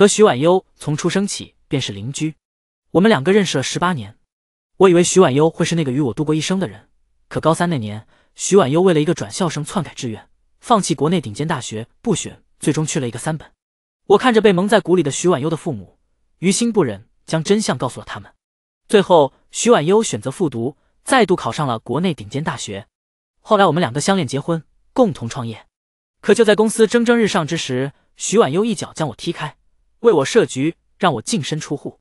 和徐婉悠从出生起便是邻居，我们两个认识了十八年。我以为徐婉悠会是那个与我度过一生的人，可高三那年，徐婉悠为了一个转校生篡改志愿，放弃国内顶尖大学不选，最终去了一个三本。我看着被蒙在鼓里的徐婉悠的父母，于心不忍，将真相告诉了他们。最后，徐婉悠选择复读，再度考上了国内顶尖大学。后来，我们两个相恋、结婚，共同创业。可就在公司蒸蒸日上之时，徐婉悠一脚将我踢开。为我设局，让我净身出户，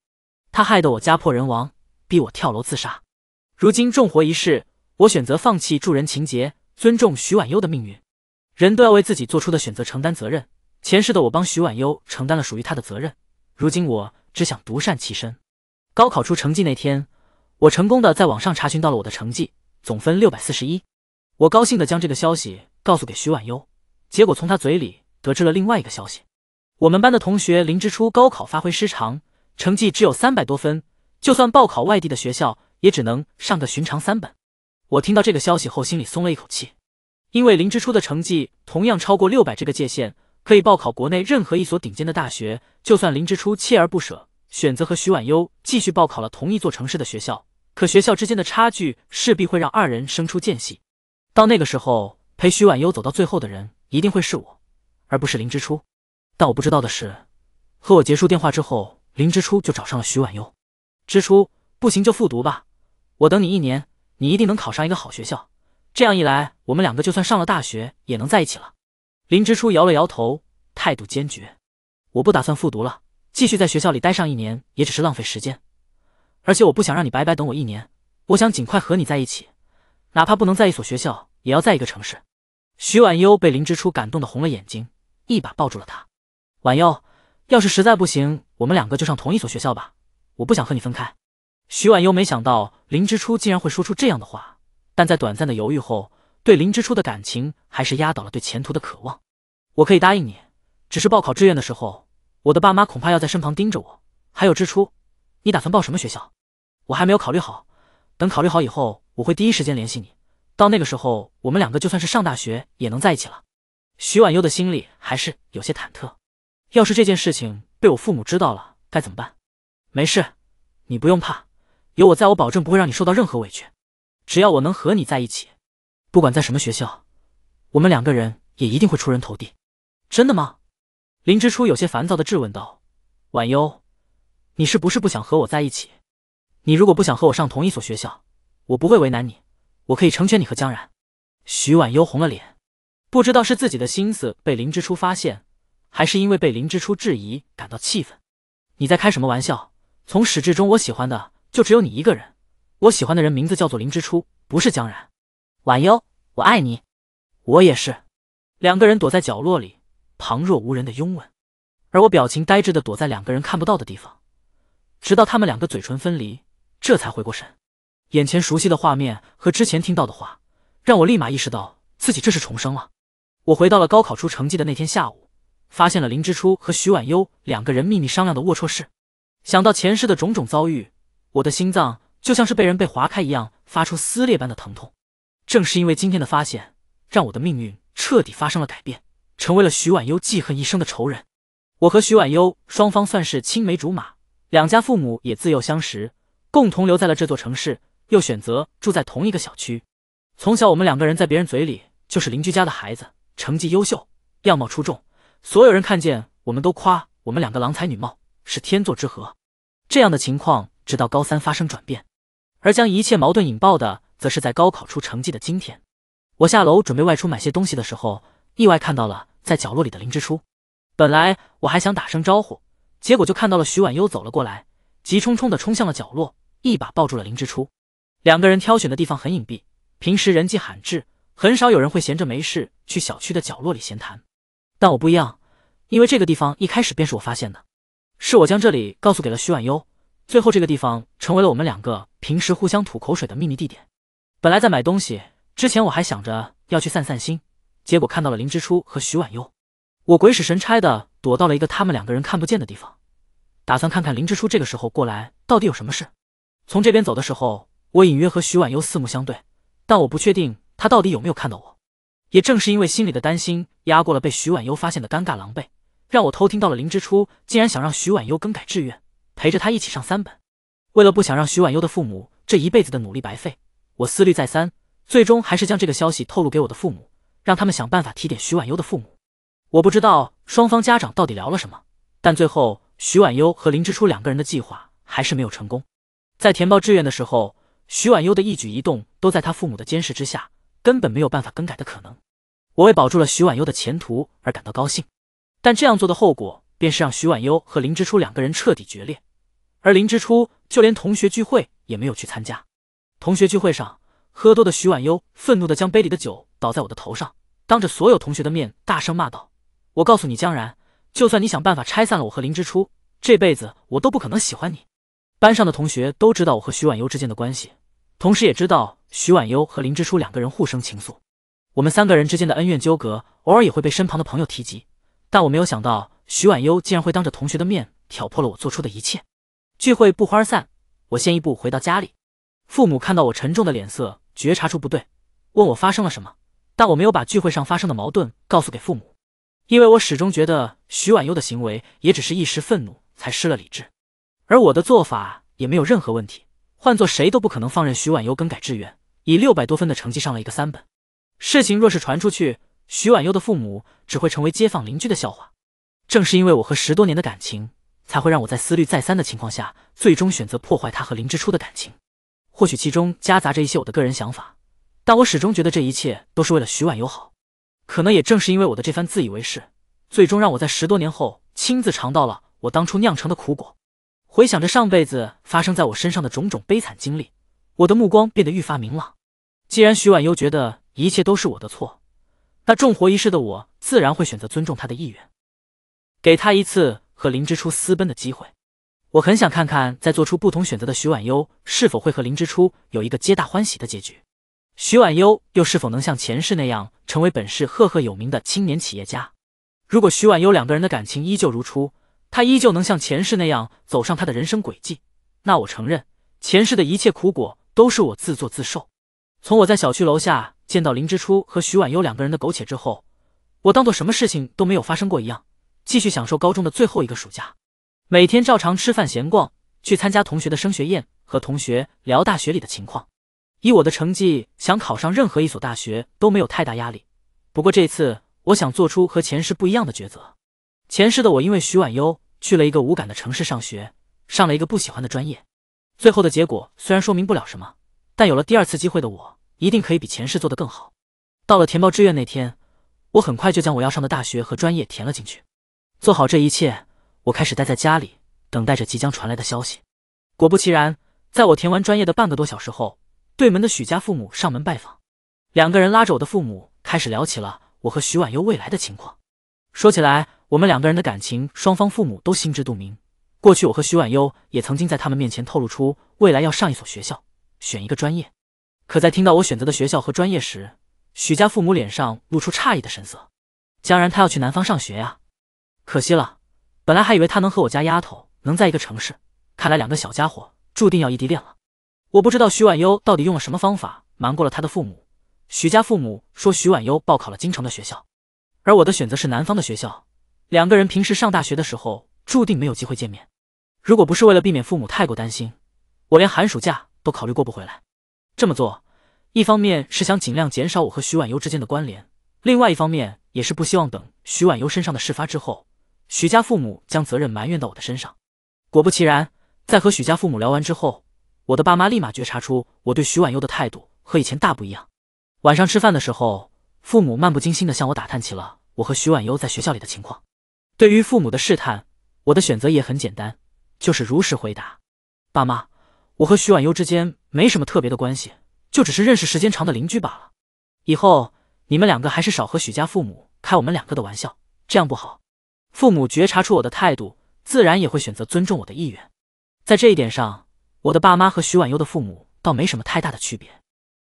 他害得我家破人亡，逼我跳楼自杀。如今重活一世，我选择放弃助人情节，尊重徐婉悠的命运。人都要为自己做出的选择承担责任。前世的我帮徐婉悠承担了属于他的责任，如今我只想独善其身。高考出成绩那天，我成功的在网上查询到了我的成绩，总分六百四十一。我高兴的将这个消息告诉给徐婉悠，结果从他嘴里得知了另外一个消息。我们班的同学林之初高考发挥失常，成绩只有三百多分，就算报考外地的学校，也只能上个寻常三本。我听到这个消息后，心里松了一口气，因为林之初的成绩同样超过六百这个界限，可以报考国内任何一所顶尖的大学。就算林之初锲而不舍，选择和徐婉悠继续报考了同一座城市的学校，可学校之间的差距势必会让二人生出间隙。到那个时候，陪徐婉悠走到最后的人一定会是我，而不是林之初。但我不知道的是，和我结束电话之后，林之初就找上了徐婉悠。之初不行就复读吧，我等你一年，你一定能考上一个好学校。这样一来，我们两个就算上了大学也能在一起了。林之初摇了摇头，态度坚决：“我不打算复读了，继续在学校里待上一年也只是浪费时间。而且我不想让你白白等我一年，我想尽快和你在一起，哪怕不能在一所学校，也要在一个城市。”徐婉悠被林之初感动的红了眼睛，一把抱住了他。婉悠，要是实在不行，我们两个就上同一所学校吧。我不想和你分开。徐婉悠没想到林之初竟然会说出这样的话，但在短暂的犹豫后，对林之初的感情还是压倒了对前途的渴望。我可以答应你，只是报考志愿的时候，我的爸妈恐怕要在身旁盯着我。还有之初，你打算报什么学校？我还没有考虑好，等考虑好以后，我会第一时间联系你。到那个时候，我们两个就算是上大学也能在一起了。徐婉悠的心里还是有些忐忑。要是这件事情被我父母知道了，该怎么办？没事，你不用怕，有我在我保证不会让你受到任何委屈。只要我能和你在一起，不管在什么学校，我们两个人也一定会出人头地。真的吗？林之初有些烦躁地质问道：“婉悠，你是不是不想和我在一起？你如果不想和我上同一所学校，我不会为难你，我可以成全你和江然。”徐婉悠红了脸，不知道是自己的心思被林之初发现。还是因为被林之初质疑感到气愤？你在开什么玩笑？从始至终，我喜欢的就只有你一个人。我喜欢的人名字叫做林之初，不是江然。婉悠，我爱你。我也是。两个人躲在角落里，旁若无人的拥吻，而我表情呆滞的躲在两个人看不到的地方，直到他们两个嘴唇分离，这才回过神。眼前熟悉的画面和之前听到的话，让我立马意识到自己这是重生了。我回到了高考出成绩的那天下午。发现了林之初和徐婉悠两个人秘密商量的龌龊事，想到前世的种种遭遇，我的心脏就像是被人被划开一样，发出撕裂般的疼痛。正是因为今天的发现，让我的命运彻底发生了改变，成为了徐婉悠记恨一生的仇人。我和徐婉悠双方算是青梅竹马，两家父母也自幼相识，共同留在了这座城市，又选择住在同一个小区。从小，我们两个人在别人嘴里就是邻居家的孩子，成绩优秀，样貌出众。所有人看见我们，都夸我们两个郎才女貌，是天作之合。这样的情况，直到高三发生转变。而将一切矛盾引爆的，则是在高考出成绩的今天。我下楼准备外出买些东西的时候，意外看到了在角落里的林之初。本来我还想打声招呼，结果就看到了徐婉悠走了过来，急冲冲地冲向了角落，一把抱住了林之初。两个人挑选的地方很隐蔽，平时人迹罕至，很少有人会闲着没事去小区的角落里闲谈。但我不一样，因为这个地方一开始便是我发现的，是我将这里告诉给了徐婉悠，最后这个地方成为了我们两个平时互相吐口水的秘密地点。本来在买东西之前，我还想着要去散散心，结果看到了林之初和徐婉悠，我鬼使神差的躲到了一个他们两个人看不见的地方，打算看看林之初这个时候过来到底有什么事。从这边走的时候，我隐约和徐婉悠四目相对，但我不确定他到底有没有看到我。也正是因为心里的担心。压过了被徐婉悠发现的尴尬狼狈，让我偷听到了林之初竟然想让徐婉悠更改志愿，陪着他一起上三本。为了不想让徐婉悠的父母这一辈子的努力白费，我思虑再三，最终还是将这个消息透露给我的父母，让他们想办法提点徐婉悠的父母。我不知道双方家长到底聊了什么，但最后徐婉悠和林之初两个人的计划还是没有成功。在填报志愿的时候，徐婉悠的一举一动都在他父母的监视之下，根本没有办法更改的可能。我为保住了徐婉悠的前途而感到高兴，但这样做的后果便是让徐婉悠和林之初两个人彻底决裂，而林之初就连同学聚会也没有去参加。同学聚会上，喝多的徐婉悠愤怒地将杯里的酒倒在我的头上，当着所有同学的面大声骂道：“我告诉你，江然，就算你想办法拆散了我和林之初，这辈子我都不可能喜欢你。”班上的同学都知道我和徐婉悠之间的关系，同时也知道徐婉悠和林之初两个人互生情愫。我们三个人之间的恩怨纠葛，偶尔也会被身旁的朋友提及，但我没有想到徐婉悠竟然会当着同学的面挑破了我做出的一切。聚会不欢而散，我先一步回到家里，父母看到我沉重的脸色，觉察出不对，问我发生了什么，但我没有把聚会上发生的矛盾告诉给父母，因为我始终觉得徐婉悠的行为也只是一时愤怒才失了理智，而我的做法也没有任何问题，换做谁都不可能放任徐婉悠更改志愿，以六百多分的成绩上了一个三本。事情若是传出去，徐婉悠的父母只会成为街坊邻居的笑话。正是因为我和十多年的感情，才会让我在思虑再三的情况下，最终选择破坏他和林之初的感情。或许其中夹杂着一些我的个人想法，但我始终觉得这一切都是为了徐婉优好。可能也正是因为我的这番自以为是，最终让我在十多年后亲自尝到了我当初酿成的苦果。回想着上辈子发生在我身上的种种悲惨经历，我的目光变得愈发明朗。既然徐婉悠觉得。一切都是我的错，那重活一世的我自然会选择尊重他的意愿，给他一次和林之初私奔的机会。我很想看看，在做出不同选择的徐婉悠是否会和林之初有一个皆大欢喜的结局，徐婉悠又是否能像前世那样成为本市赫赫有名的青年企业家？如果徐婉悠两个人的感情依旧如初，他依旧能像前世那样走上他的人生轨迹，那我承认前世的一切苦果都是我自作自受。从我在小区楼下。见到林之初和徐婉悠两个人的苟且之后，我当做什么事情都没有发生过一样，继续享受高中的最后一个暑假，每天照常吃饭、闲逛，去参加同学的升学宴，和同学聊大学里的情况。以我的成绩，想考上任何一所大学都没有太大压力。不过这次，我想做出和前世不一样的抉择。前世的我因为徐婉悠去了一个无感的城市上学，上了一个不喜欢的专业，最后的结果虽然说明不了什么，但有了第二次机会的我。一定可以比前世做的更好。到了填报志愿那天，我很快就将我要上的大学和专业填了进去。做好这一切，我开始待在家里，等待着即将传来的消息。果不其然，在我填完专业的半个多小时后，对门的许家父母上门拜访，两个人拉着我的父母开始聊起了我和许婉悠未来的情况。说起来，我们两个人的感情，双方父母都心知肚明。过去，我和许婉悠也曾经在他们面前透露出未来要上一所学校，选一个专业。可在听到我选择的学校和专业时，许家父母脸上露出诧异的神色。江然他要去南方上学呀，可惜了，本来还以为他能和我家丫头能在一个城市，看来两个小家伙注定要异地恋了。我不知道徐婉悠到底用了什么方法瞒过了他的父母。许家父母说徐婉悠报考了京城的学校，而我的选择是南方的学校，两个人平时上大学的时候注定没有机会见面。如果不是为了避免父母太过担心，我连寒暑假都考虑过不回来。这么做，一方面是想尽量减少我和徐婉悠之间的关联，另外一方面也是不希望等徐婉悠身上的事发之后，许家父母将责任埋怨到我的身上。果不其然，在和许家父母聊完之后，我的爸妈立马觉察出我对徐婉悠的态度和以前大不一样。晚上吃饭的时候，父母漫不经心的向我打探起了我和徐婉悠在学校里的情况。对于父母的试探，我的选择也很简单，就是如实回答，爸妈。我和徐婉悠之间没什么特别的关系，就只是认识时间长的邻居罢了。以后你们两个还是少和许家父母开我们两个的玩笑，这样不好。父母觉察出我的态度，自然也会选择尊重我的意愿。在这一点上，我的爸妈和徐婉悠的父母倒没什么太大的区别。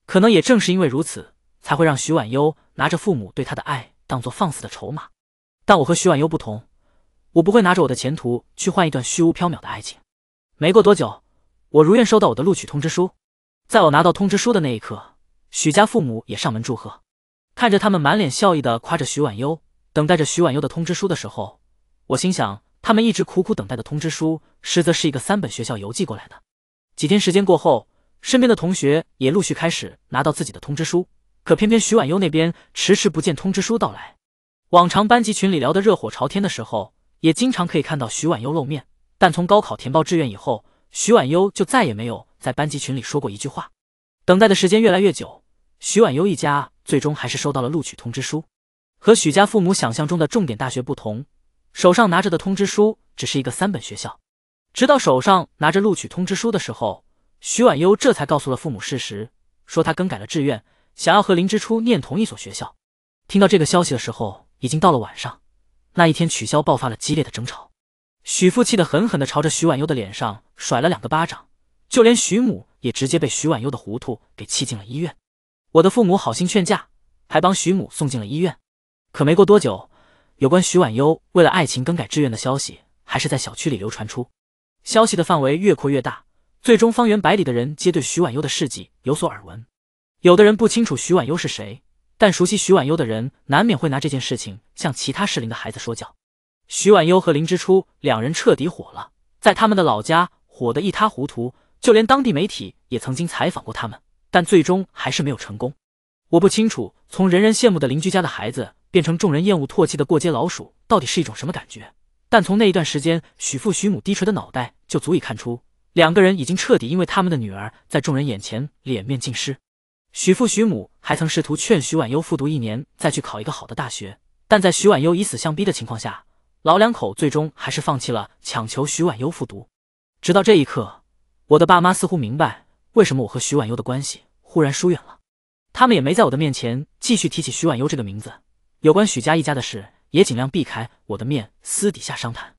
可能也正是因为如此，才会让徐婉悠拿着父母对她的爱当做放肆的筹码。但我和徐婉悠不同，我不会拿着我的前途去换一段虚无缥缈的爱情。没过多久。我如愿收到我的录取通知书，在我拿到通知书的那一刻，许家父母也上门祝贺。看着他们满脸笑意的夸着徐婉悠，等待着徐婉悠的通知书的时候，我心想，他们一直苦苦等待的通知书，实则是一个三本学校邮寄过来的。几天时间过后，身边的同学也陆续开始拿到自己的通知书，可偏偏徐婉悠那边迟迟不见通知书到来。往常班级群里聊得热火朝天的时候，也经常可以看到徐婉悠露面，但从高考填报志愿以后。徐婉悠就再也没有在班级群里说过一句话。等待的时间越来越久，徐婉悠一家最终还是收到了录取通知书。和许家父母想象中的重点大学不同，手上拿着的通知书只是一个三本学校。直到手上拿着录取通知书的时候，徐婉悠这才告诉了父母事实，说他更改了志愿，想要和林之初念同一所学校。听到这个消息的时候，已经到了晚上。那一天取消，爆发了激烈的争吵。许父气得狠狠地朝着徐婉悠的脸上甩了两个巴掌，就连徐母也直接被徐婉悠的糊涂给气进了医院。我的父母好心劝架，还帮徐母送进了医院。可没过多久，有关徐婉悠为了爱情更改志愿的消息还是在小区里流传出，消息的范围越扩越大，最终方圆百里的人皆对徐婉悠的事迹有所耳闻。有的人不清楚徐婉悠是谁，但熟悉徐婉悠的人难免会拿这件事情向其他适龄的孩子说教。徐婉悠和林之初两人彻底火了，在他们的老家火得一塌糊涂，就连当地媒体也曾经采访过他们，但最终还是没有成功。我不清楚从人人羡慕的邻居家的孩子变成众人厌恶唾弃的过街老鼠，到底是一种什么感觉。但从那一段时间，许父许母低垂的脑袋就足以看出，两个人已经彻底因为他们的女儿在众人眼前脸面尽失。许父许母还曾试图劝徐婉悠复读一年，再去考一个好的大学，但在徐婉悠以死相逼的情况下。老两口最终还是放弃了强求徐婉悠复读。直到这一刻，我的爸妈似乎明白为什么我和徐婉悠的关系忽然疏远了。他们也没在我的面前继续提起徐婉悠这个名字，有关许家一家的事也尽量避开我的面，私底下商谈。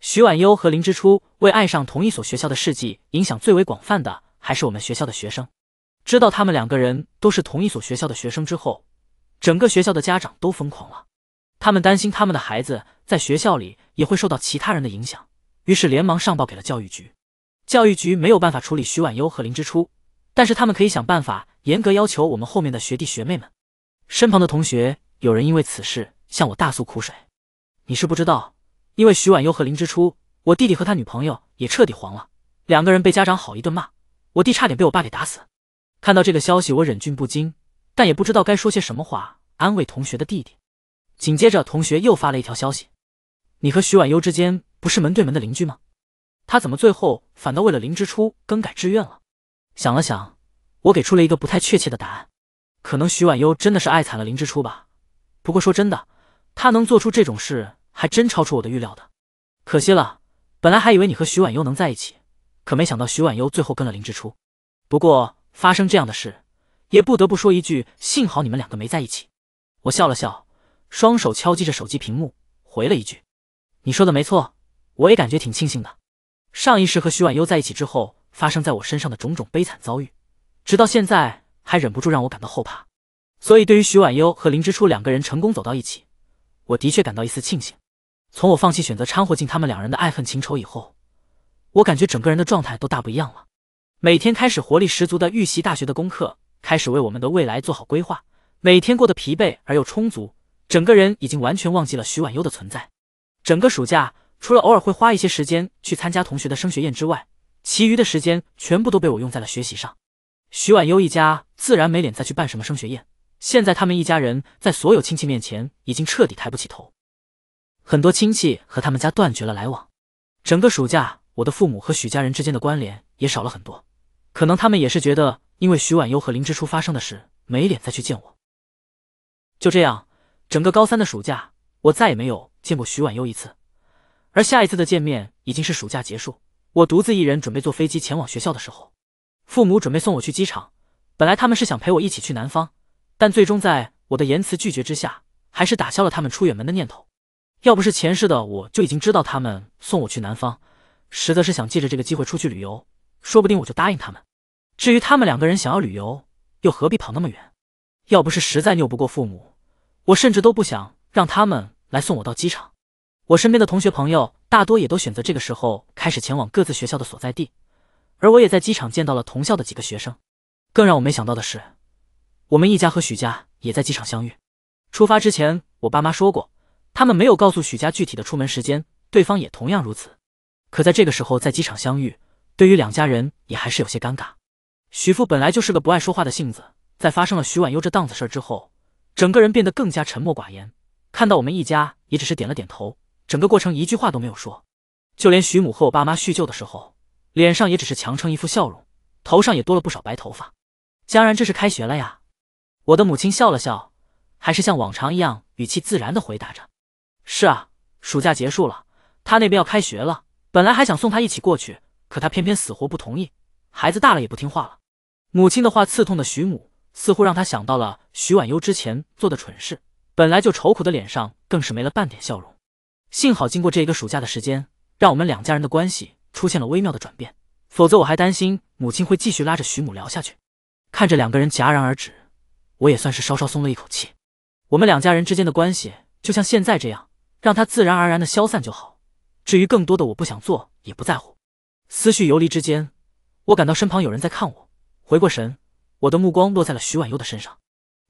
徐婉悠和林之初为爱上同一所学校的事迹，影响最为广泛的还是我们学校的学生。知道他们两个人都是同一所学校的学生之后，整个学校的家长都疯狂了，他们担心他们的孩子。在学校里也会受到其他人的影响，于是连忙上报给了教育局。教育局没有办法处理徐婉悠和林之初，但是他们可以想办法严格要求我们后面的学弟学妹们。身旁的同学有人因为此事向我大诉苦水，你是不知道，因为徐婉悠和林之初，我弟弟和他女朋友也彻底黄了，两个人被家长好一顿骂，我弟差点被我爸给打死。看到这个消息，我忍俊不禁，但也不知道该说些什么话安慰同学的弟弟。紧接着，同学又发了一条消息。你和徐婉悠之间不是门对门的邻居吗？他怎么最后反倒为了林之初更改志愿了？想了想，我给出了一个不太确切的答案，可能徐婉悠真的是爱惨了林之初吧。不过说真的，他能做出这种事，还真超出我的预料的。可惜了，本来还以为你和徐婉悠能在一起，可没想到徐婉悠最后跟了林之初。不过发生这样的事，也不得不说一句，幸好你们两个没在一起。我笑了笑，双手敲击着手机屏幕，回了一句。你说的没错，我也感觉挺庆幸的。上一世和徐婉悠在一起之后，发生在我身上的种种悲惨遭遇，直到现在还忍不住让我感到后怕。所以，对于徐婉悠和林之初两个人成功走到一起，我的确感到一丝庆幸。从我放弃选择掺和进他们两人的爱恨情仇以后，我感觉整个人的状态都大不一样了。每天开始活力十足的预习大学的功课，开始为我们的未来做好规划，每天过得疲惫而又充足，整个人已经完全忘记了徐婉悠的存在。整个暑假，除了偶尔会花一些时间去参加同学的升学宴之外，其余的时间全部都被我用在了学习上。徐婉悠一家自然没脸再去办什么升学宴，现在他们一家人在所有亲戚面前已经彻底抬不起头，很多亲戚和他们家断绝了来往。整个暑假，我的父母和许家人之间的关联也少了很多，可能他们也是觉得因为徐婉悠和林之初发生的事，没脸再去见我。就这样，整个高三的暑假。我再也没有见过徐婉优一次，而下一次的见面已经是暑假结束。我独自一人准备坐飞机前往学校的时候，父母准备送我去机场。本来他们是想陪我一起去南方，但最终在我的言辞拒绝之下，还是打消了他们出远门的念头。要不是前世的我，就已经知道他们送我去南方，实则是想借着这个机会出去旅游，说不定我就答应他们。至于他们两个人想要旅游，又何必跑那么远？要不是实在拗不过父母，我甚至都不想让他们。来送我到机场，我身边的同学朋友大多也都选择这个时候开始前往各自学校的所在地，而我也在机场见到了同校的几个学生。更让我没想到的是，我们一家和许家也在机场相遇。出发之前，我爸妈说过，他们没有告诉许家具体的出门时间，对方也同样如此。可在这个时候在机场相遇，对于两家人也还是有些尴尬。许父本来就是个不爱说话的性子，在发生了许婉悠这档子事儿之后，整个人变得更加沉默寡言。看到我们一家，也只是点了点头，整个过程一句话都没有说。就连徐母和我爸妈叙旧的时候，脸上也只是强撑一副笑容，头上也多了不少白头发。江然这是开学了呀？我的母亲笑了笑，还是像往常一样，语气自然的回答着：“是啊，暑假结束了，他那边要开学了。本来还想送他一起过去，可他偏偏死活不同意。孩子大了也不听话了。”母亲的话刺痛的徐母，似乎让她想到了徐婉悠之前做的蠢事。本来就愁苦的脸上更是没了半点笑容。幸好经过这一个暑假的时间，让我们两家人的关系出现了微妙的转变，否则我还担心母亲会继续拉着徐母聊下去。看着两个人戛然而止，我也算是稍稍松了一口气。我们两家人之间的关系就像现在这样，让它自然而然的消散就好。至于更多的，我不想做，也不在乎。思绪游离之间，我感到身旁有人在看我。回过神，我的目光落在了徐婉悠的身上。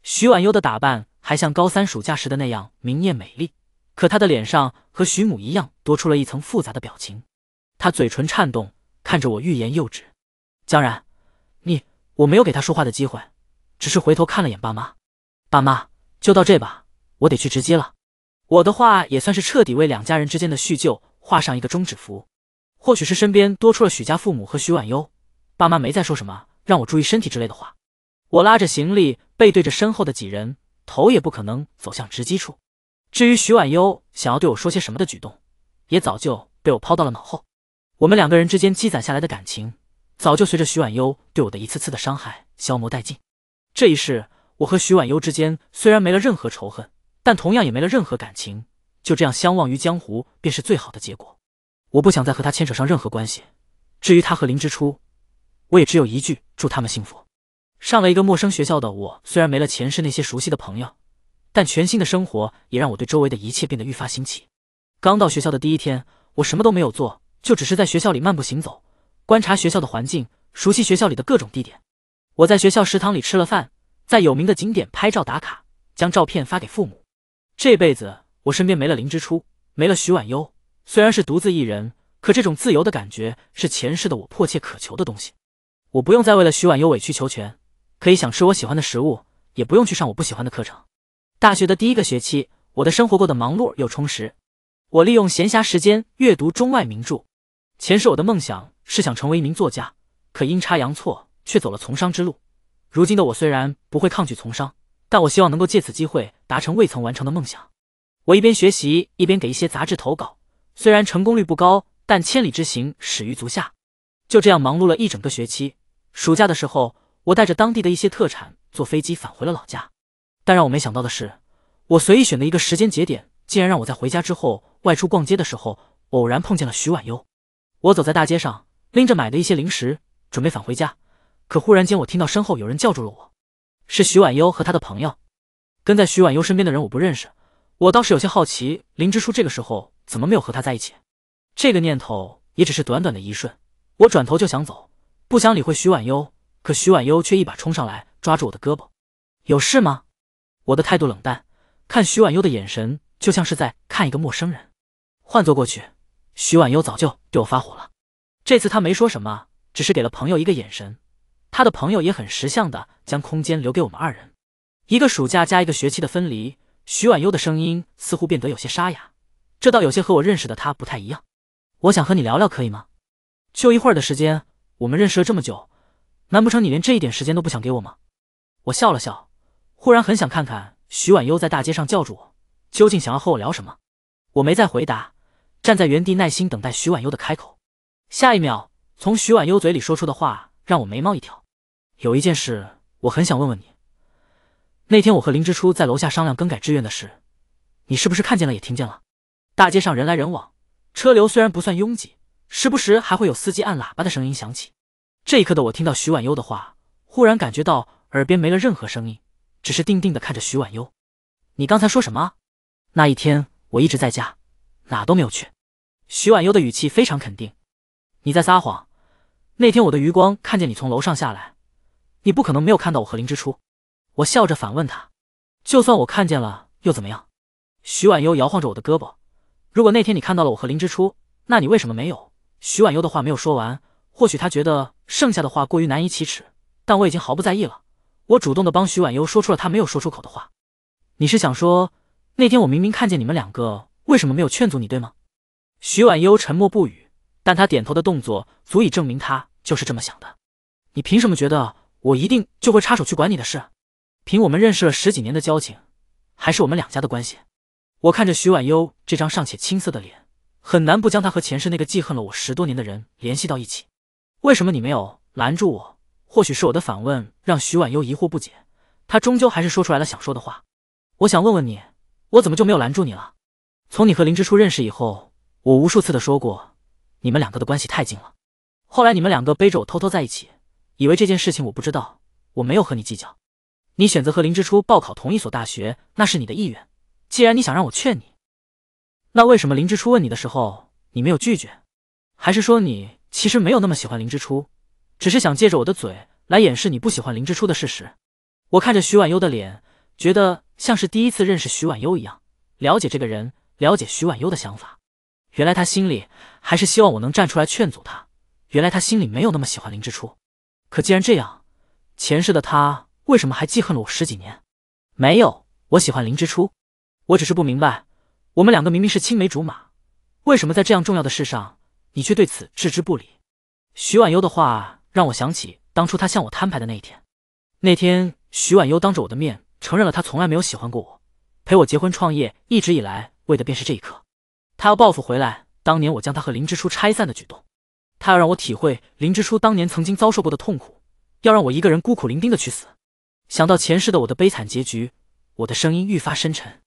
徐婉悠的打扮。还像高三暑假时的那样明艳美丽，可她的脸上和徐母一样多出了一层复杂的表情。她嘴唇颤动，看着我欲言又止。江然，你我没有给她说话的机会，只是回头看了眼爸妈。爸妈就到这吧，我得去值机了。我的话也算是彻底为两家人之间的叙旧画上一个终止符。或许是身边多出了许家父母和许婉优，爸妈没再说什么让我注意身体之类的话。我拉着行李，背对着身后的几人。头也不可能走向直击处。至于徐婉悠想要对我说些什么的举动，也早就被我抛到了脑后。我们两个人之间积攒下来的感情，早就随着徐婉悠对我的一次次的伤害消磨殆尽。这一世，我和徐婉悠之间虽然没了任何仇恨，但同样也没了任何感情。就这样相忘于江湖，便是最好的结果。我不想再和他牵扯上任何关系。至于他和林之初，我也只有一句：祝他们幸福。上了一个陌生学校的我，虽然没了前世那些熟悉的朋友，但全新的生活也让我对周围的一切变得愈发新奇。刚到学校的第一天，我什么都没有做，就只是在学校里漫步行走，观察学校的环境，熟悉学校里的各种地点。我在学校食堂里吃了饭，在有名的景点拍照打卡，将照片发给父母。这辈子我身边没了林之初，没了徐婉悠，虽然是独自一人，可这种自由的感觉是前世的我迫切渴求的东西。我不用再为了徐婉悠委曲求全。可以想吃我喜欢的食物，也不用去上我不喜欢的课程。大学的第一个学期，我的生活过得忙碌又充实。我利用闲暇时间阅读中外名著。前世我的梦想是想成为一名作家，可阴差阳错却走了从商之路。如今的我虽然不会抗拒从商，但我希望能够借此机会达成未曾完成的梦想。我一边学习一边给一些杂志投稿，虽然成功率不高，但千里之行始于足下。就这样忙碌了一整个学期，暑假的时候。我带着当地的一些特产坐飞机返回了老家，但让我没想到的是，我随意选的一个时间节点，竟然让我在回家之后外出逛街的时候，偶然碰见了徐婉悠。我走在大街上，拎着买的一些零食，准备返回家，可忽然间我听到身后有人叫住了我，是徐婉悠和他的朋友。跟在徐婉悠身边的人我不认识，我倒是有些好奇林之书这个时候怎么没有和他在一起。这个念头也只是短短的一瞬，我转头就想走，不想理会徐婉悠。可徐婉悠却一把冲上来，抓住我的胳膊。有事吗？我的态度冷淡，看徐婉悠的眼神就像是在看一个陌生人。换做过去，徐婉悠早就对我发火了。这次他没说什么，只是给了朋友一个眼神。他的朋友也很识相的将空间留给我们二人。一个暑假加一个学期的分离，徐婉悠的声音似乎变得有些沙哑，这倒有些和我认识的他不太一样。我想和你聊聊，可以吗？就一会儿的时间。我们认识了这么久。难不成你连这一点时间都不想给我吗？我笑了笑，忽然很想看看徐婉悠在大街上叫住我，究竟想要和我聊什么。我没再回答，站在原地耐心等待徐婉悠的开口。下一秒，从徐婉悠嘴里说出的话让我眉毛一挑。有一件事我很想问问你，那天我和林之初在楼下商量更改志愿的事，你是不是看见了也听见了？大街上人来人往，车流虽然不算拥挤，时不时还会有司机按喇叭的声音响起。这一刻的我听到徐婉悠的话，忽然感觉到耳边没了任何声音，只是定定地看着徐婉悠。你刚才说什么？那一天我一直在家，哪都没有去。徐婉悠的语气非常肯定。你在撒谎。那天我的余光看见你从楼上下来，你不可能没有看到我和林之初。我笑着反问他，就算我看见了又怎么样？徐婉悠摇晃着我的胳膊。如果那天你看到了我和林之初，那你为什么没有？徐婉悠的话没有说完，或许他觉得。剩下的话过于难以启齿，但我已经毫不在意了。我主动的帮徐婉悠说出了她没有说出口的话。你是想说，那天我明明看见你们两个，为什么没有劝阻你，对吗？徐婉悠沉默不语，但她点头的动作足以证明她就是这么想的。你凭什么觉得我一定就会插手去管你的事？凭我们认识了十几年的交情，还是我们两家的关系？我看着徐婉悠这张尚且青涩的脸，很难不将她和前世那个记恨了我十多年的人联系到一起。为什么你没有拦住我？或许是我的反问让徐婉悠疑惑不解，她终究还是说出来了想说的话。我想问问你，我怎么就没有拦住你了？从你和林之初认识以后，我无数次的说过，你们两个的关系太近了。后来你们两个背着我偷偷在一起，以为这件事情我不知道，我没有和你计较。你选择和林之初报考同一所大学，那是你的意愿。既然你想让我劝你，那为什么林之初问你的时候你没有拒绝？还是说你？其实没有那么喜欢林之初，只是想借着我的嘴来掩饰你不喜欢林之初的事实。我看着徐婉悠的脸，觉得像是第一次认识徐婉悠一样，了解这个人，了解徐婉悠的想法。原来他心里还是希望我能站出来劝阻他。原来他心里没有那么喜欢林之初。可既然这样，前世的他为什么还记恨了我十几年？没有，我喜欢林之初，我只是不明白，我们两个明明是青梅竹马，为什么在这样重要的事上？你却对此置之不理，徐婉悠的话让我想起当初他向我摊牌的那一天。那天，徐婉悠当着我的面承认了他从来没有喜欢过我，陪我结婚创业，一直以来为的便是这一刻。他要报复回来当年我将他和林之初拆散的举动，他要让我体会林之初当年曾经遭受过的痛苦，要让我一个人孤苦伶仃的去死。想到前世的我的悲惨结局，我的声音愈发深沉。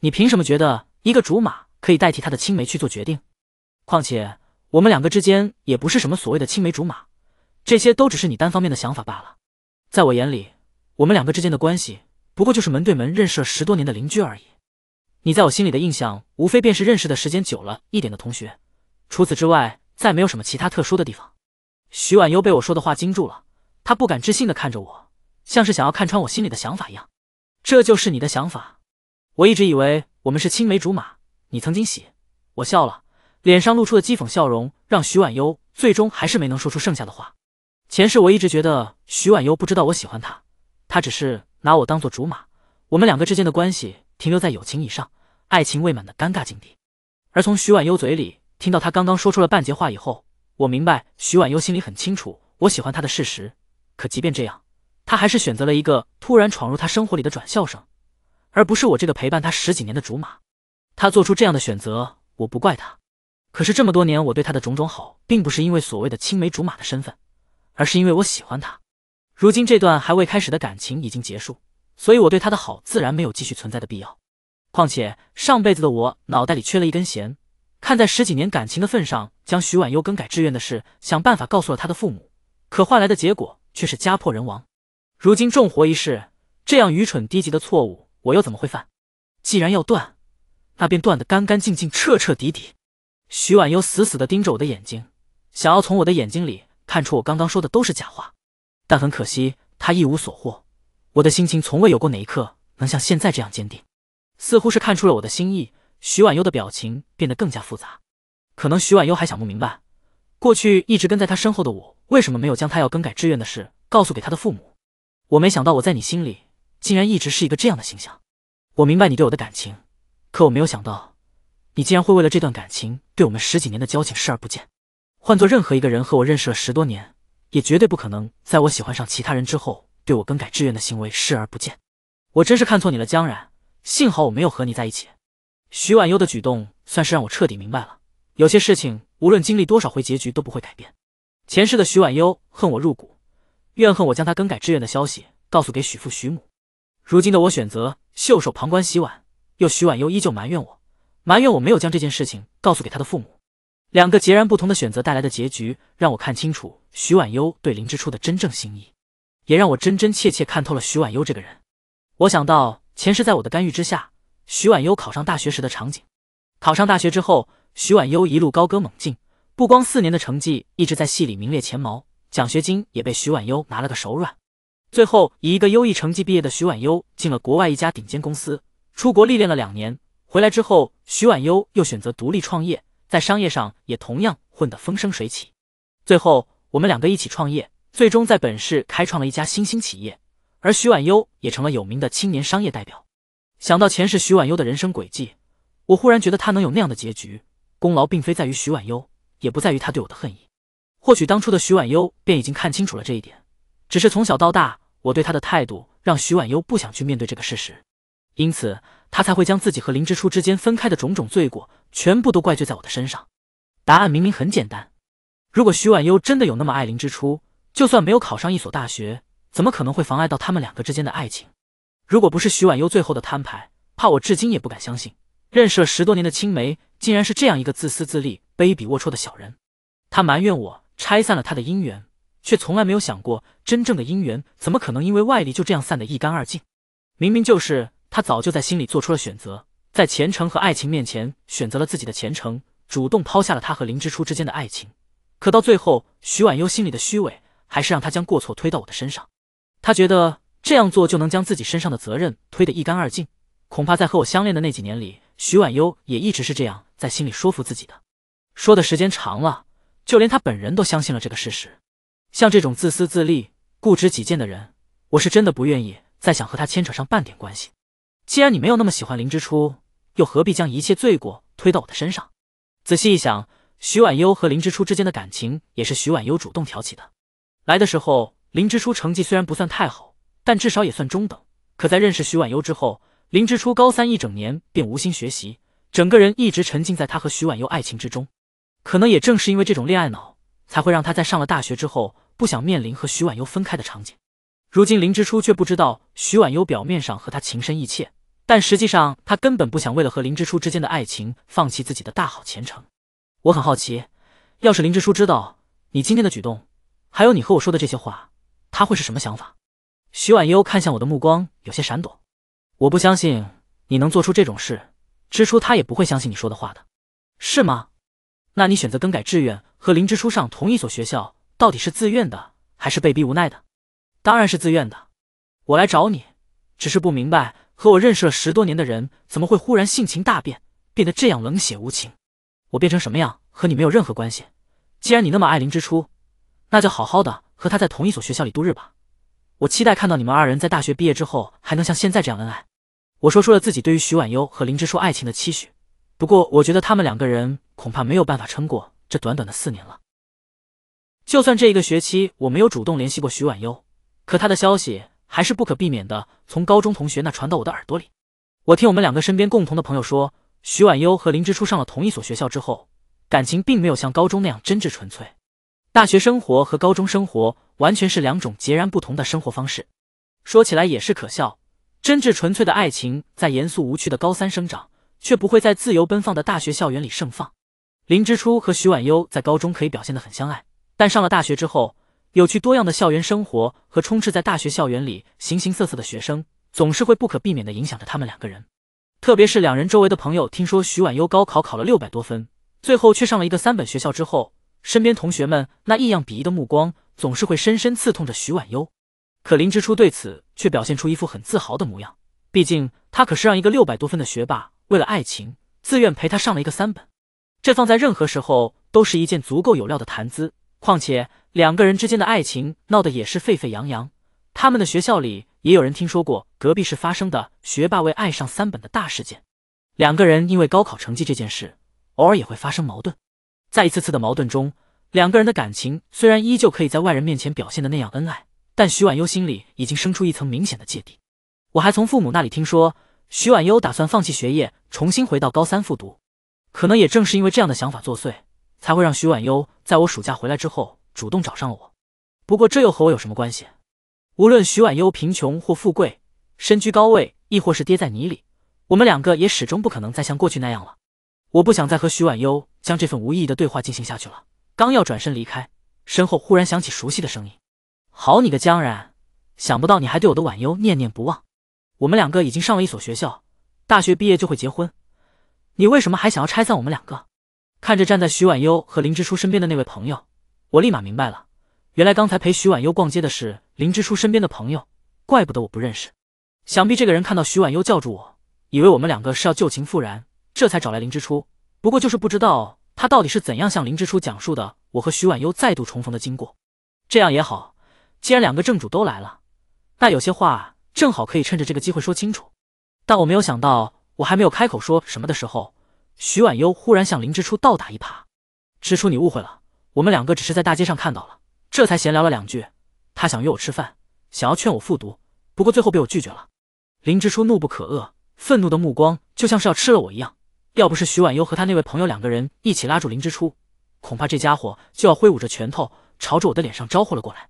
你凭什么觉得一个竹马可以代替他的青梅去做决定？况且。我们两个之间也不是什么所谓的青梅竹马，这些都只是你单方面的想法罢了。在我眼里，我们两个之间的关系不过就是门对门认识了十多年的邻居而已。你在我心里的印象，无非便是认识的时间久了一点的同学，除此之外，再没有什么其他特殊的地方。徐婉悠被我说的话惊住了，他不敢置信的看着我，像是想要看穿我心里的想法一样。这就是你的想法？我一直以为我们是青梅竹马，你曾经喜，我笑了。脸上露出的讥讽笑容，让徐婉悠最终还是没能说出剩下的话。前世我一直觉得徐婉悠不知道我喜欢他，他只是拿我当做竹马，我们两个之间的关系停留在友情以上，爱情未满的尴尬境地。而从徐婉悠嘴里听到他刚刚说出了半截话以后，我明白徐婉悠心里很清楚我喜欢他的事实。可即便这样，他还是选择了一个突然闯入他生活里的转校生，而不是我这个陪伴他十几年的竹马。他做出这样的选择，我不怪他。可是这么多年，我对他的种种好，并不是因为所谓的青梅竹马的身份，而是因为我喜欢他。如今这段还未开始的感情已经结束，所以我对他的好自然没有继续存在的必要。况且上辈子的我脑袋里缺了一根弦，看在十几年感情的份上，将徐婉悠更改志愿的事想办法告诉了他的父母，可换来的结果却是家破人亡。如今重活一世，这样愚蠢低级的错误我又怎么会犯？既然要断，那便断得干干净净、彻彻底底。徐婉悠死死地盯着我的眼睛，想要从我的眼睛里看出我刚刚说的都是假话，但很可惜，他一无所获。我的心情从未有过哪一刻能像现在这样坚定。似乎是看出了我的心意，徐婉悠的表情变得更加复杂。可能徐婉悠还想不明白，过去一直跟在他身后的我，为什么没有将他要更改志愿的事告诉给他的父母。我没想到，我在你心里竟然一直是一个这样的形象。我明白你对我的感情，可我没有想到。你竟然会为了这段感情，对我们十几年的交情视而不见，换做任何一个人和我认识了十多年，也绝对不可能在我喜欢上其他人之后，对我更改志愿的行为视而不见。我真是看错你了，江然。幸好我没有和你在一起。徐婉悠的举动，算是让我彻底明白了，有些事情无论经历多少回，结局都不会改变。前世的徐婉悠恨我入骨，怨恨我将她更改志愿的消息告诉给许父许母。如今的我选择袖手旁观洗碗，又徐婉悠依旧埋怨我。埋怨我没有将这件事情告诉给他的父母，两个截然不同的选择带来的结局，让我看清楚徐婉悠对林之初的真正心意，也让我真真切切看透了徐婉悠这个人。我想到前世，在我的干预之下，徐婉悠考上大学时的场景。考上大学之后，徐婉悠一路高歌猛进，不光四年的成绩一直在系里名列前茅，奖学金也被徐婉悠拿了个手软。最后以一个优异成绩毕业的徐婉悠，进了国外一家顶尖公司，出国历练了两年。回来之后，徐婉悠又选择独立创业，在商业上也同样混得风生水起。最后，我们两个一起创业，最终在本市开创了一家新兴企业，而徐婉悠也成了有名的青年商业代表。想到前世徐婉悠的人生轨迹，我忽然觉得他能有那样的结局，功劳并非在于徐婉悠，也不在于他对我的恨意。或许当初的徐婉悠便已经看清楚了这一点，只是从小到大我对他的态度，让徐婉悠不想去面对这个事实。因此，他才会将自己和林之初之间分开的种种罪过，全部都怪罪在我的身上。答案明明很简单，如果徐婉悠真的有那么爱林之初，就算没有考上一所大学，怎么可能会妨碍到他们两个之间的爱情？如果不是徐婉悠最后的摊牌，怕我至今也不敢相信，认识了十多年的青梅，竟然是这样一个自私自利、卑鄙龌龊的小人。他埋怨我拆散了他的姻缘，却从来没有想过，真正的姻缘怎么可能因为外力就这样散得一干二净？明明就是。他早就在心里做出了选择，在前程和爱情面前选择了自己的前程，主动抛下了他和林之初之间的爱情。可到最后，徐婉悠心里的虚伪还是让他将过错推到我的身上。他觉得这样做就能将自己身上的责任推得一干二净。恐怕在和我相恋的那几年里，徐婉悠也一直是这样在心里说服自己的。说的时间长了，就连他本人都相信了这个事实。像这种自私自利、固执己见的人，我是真的不愿意再想和他牵扯上半点关系。既然你没有那么喜欢林之初，又何必将一切罪过推到我的身上？仔细一想，徐婉悠和林之初之间的感情也是徐婉悠主动挑起的。来的时候，林之初成绩虽然不算太好，但至少也算中等。可在认识徐婉悠之后，林之初高三一整年便无心学习，整个人一直沉浸在他和徐婉悠爱情之中。可能也正是因为这种恋爱脑，才会让他在上了大学之后不想面临和徐婉悠分开的场景。如今林之初却不知道，徐婉悠表面上和他情深意切，但实际上他根本不想为了和林之初之间的爱情放弃自己的大好前程。我很好奇，要是林之初知道你今天的举动，还有你和我说的这些话，他会是什么想法？徐婉悠看向我的目光有些闪躲。我不相信你能做出这种事，之初他也不会相信你说的话的，是吗？那你选择更改志愿和林之初上同一所学校，到底是自愿的还是被逼无奈的？当然是自愿的，我来找你，只是不明白和我认识了十多年的人，怎么会忽然性情大变，变得这样冷血无情。我变成什么样和你没有任何关系。既然你那么爱林之初，那就好好的和他在同一所学校里度日吧。我期待看到你们二人在大学毕业之后还能像现在这样恩爱。我说出了自己对于徐婉悠和林之初爱情的期许，不过我觉得他们两个人恐怕没有办法撑过这短短的四年了。就算这一个学期我没有主动联系过徐婉悠。可他的消息还是不可避免的从高中同学那传到我的耳朵里。我听我们两个身边共同的朋友说，徐婉悠和林之初上了同一所学校之后，感情并没有像高中那样真挚纯粹。大学生活和高中生活完全是两种截然不同的生活方式。说起来也是可笑，真挚纯粹的爱情在严肃无趣的高三生长，却不会在自由奔放的大学校园里盛放。林之初和徐婉悠在高中可以表现得很相爱，但上了大学之后。有趣多样的校园生活和充斥在大学校园里形形色色的学生，总是会不可避免地影响着他们两个人。特别是两人周围的朋友，听说徐婉悠高考考了六百多分，最后却上了一个三本学校之后，身边同学们那异样鄙夷的目光，总是会深深刺痛着徐婉悠。可林之初对此却表现出一副很自豪的模样，毕竟他可是让一个六百多分的学霸，为了爱情自愿陪他上了一个三本，这放在任何时候都是一件足够有料的谈资。况且两个人之间的爱情闹得也是沸沸扬扬，他们的学校里也有人听说过隔壁市发生的学霸为爱上三本的大事件。两个人因为高考成绩这件事，偶尔也会发生矛盾。在一次次的矛盾中，两个人的感情虽然依旧可以在外人面前表现的那样恩爱，但徐婉悠心里已经生出一层明显的芥蒂。我还从父母那里听说，徐婉悠打算放弃学业，重新回到高三复读。可能也正是因为这样的想法作祟。才会让徐婉悠在我暑假回来之后主动找上了我，不过这又和我有什么关系？无论徐婉悠贫穷或富贵，身居高位亦或是跌在泥里，我们两个也始终不可能再像过去那样了。我不想再和徐婉悠将这份无意义的对话进行下去了。刚要转身离开，身后忽然响起熟悉的声音：“好你个江然，想不到你还对我的婉悠念念不忘。我们两个已经上了一所学校，大学毕业就会结婚，你为什么还想要拆散我们两个？”看着站在徐婉悠和林之初身边的那位朋友，我立马明白了，原来刚才陪徐婉悠逛街的是林之初身边的朋友，怪不得我不认识。想必这个人看到徐婉悠叫住我，以为我们两个是要旧情复燃，这才找来林之初。不过就是不知道他到底是怎样向林之初讲述的我和徐婉悠再度重逢的经过。这样也好，既然两个正主都来了，那有些话正好可以趁着这个机会说清楚。但我没有想到，我还没有开口说什么的时候。徐婉悠忽然向林之初倒打一耙：“之初，你误会了，我们两个只是在大街上看到了，这才闲聊了两句。他想约我吃饭，想要劝我复读，不过最后被我拒绝了。”林之初怒不可遏，愤怒的目光就像是要吃了我一样。要不是徐婉悠和他那位朋友两个人一起拉住林之初，恐怕这家伙就要挥舞着拳头朝着我的脸上招呼了过来。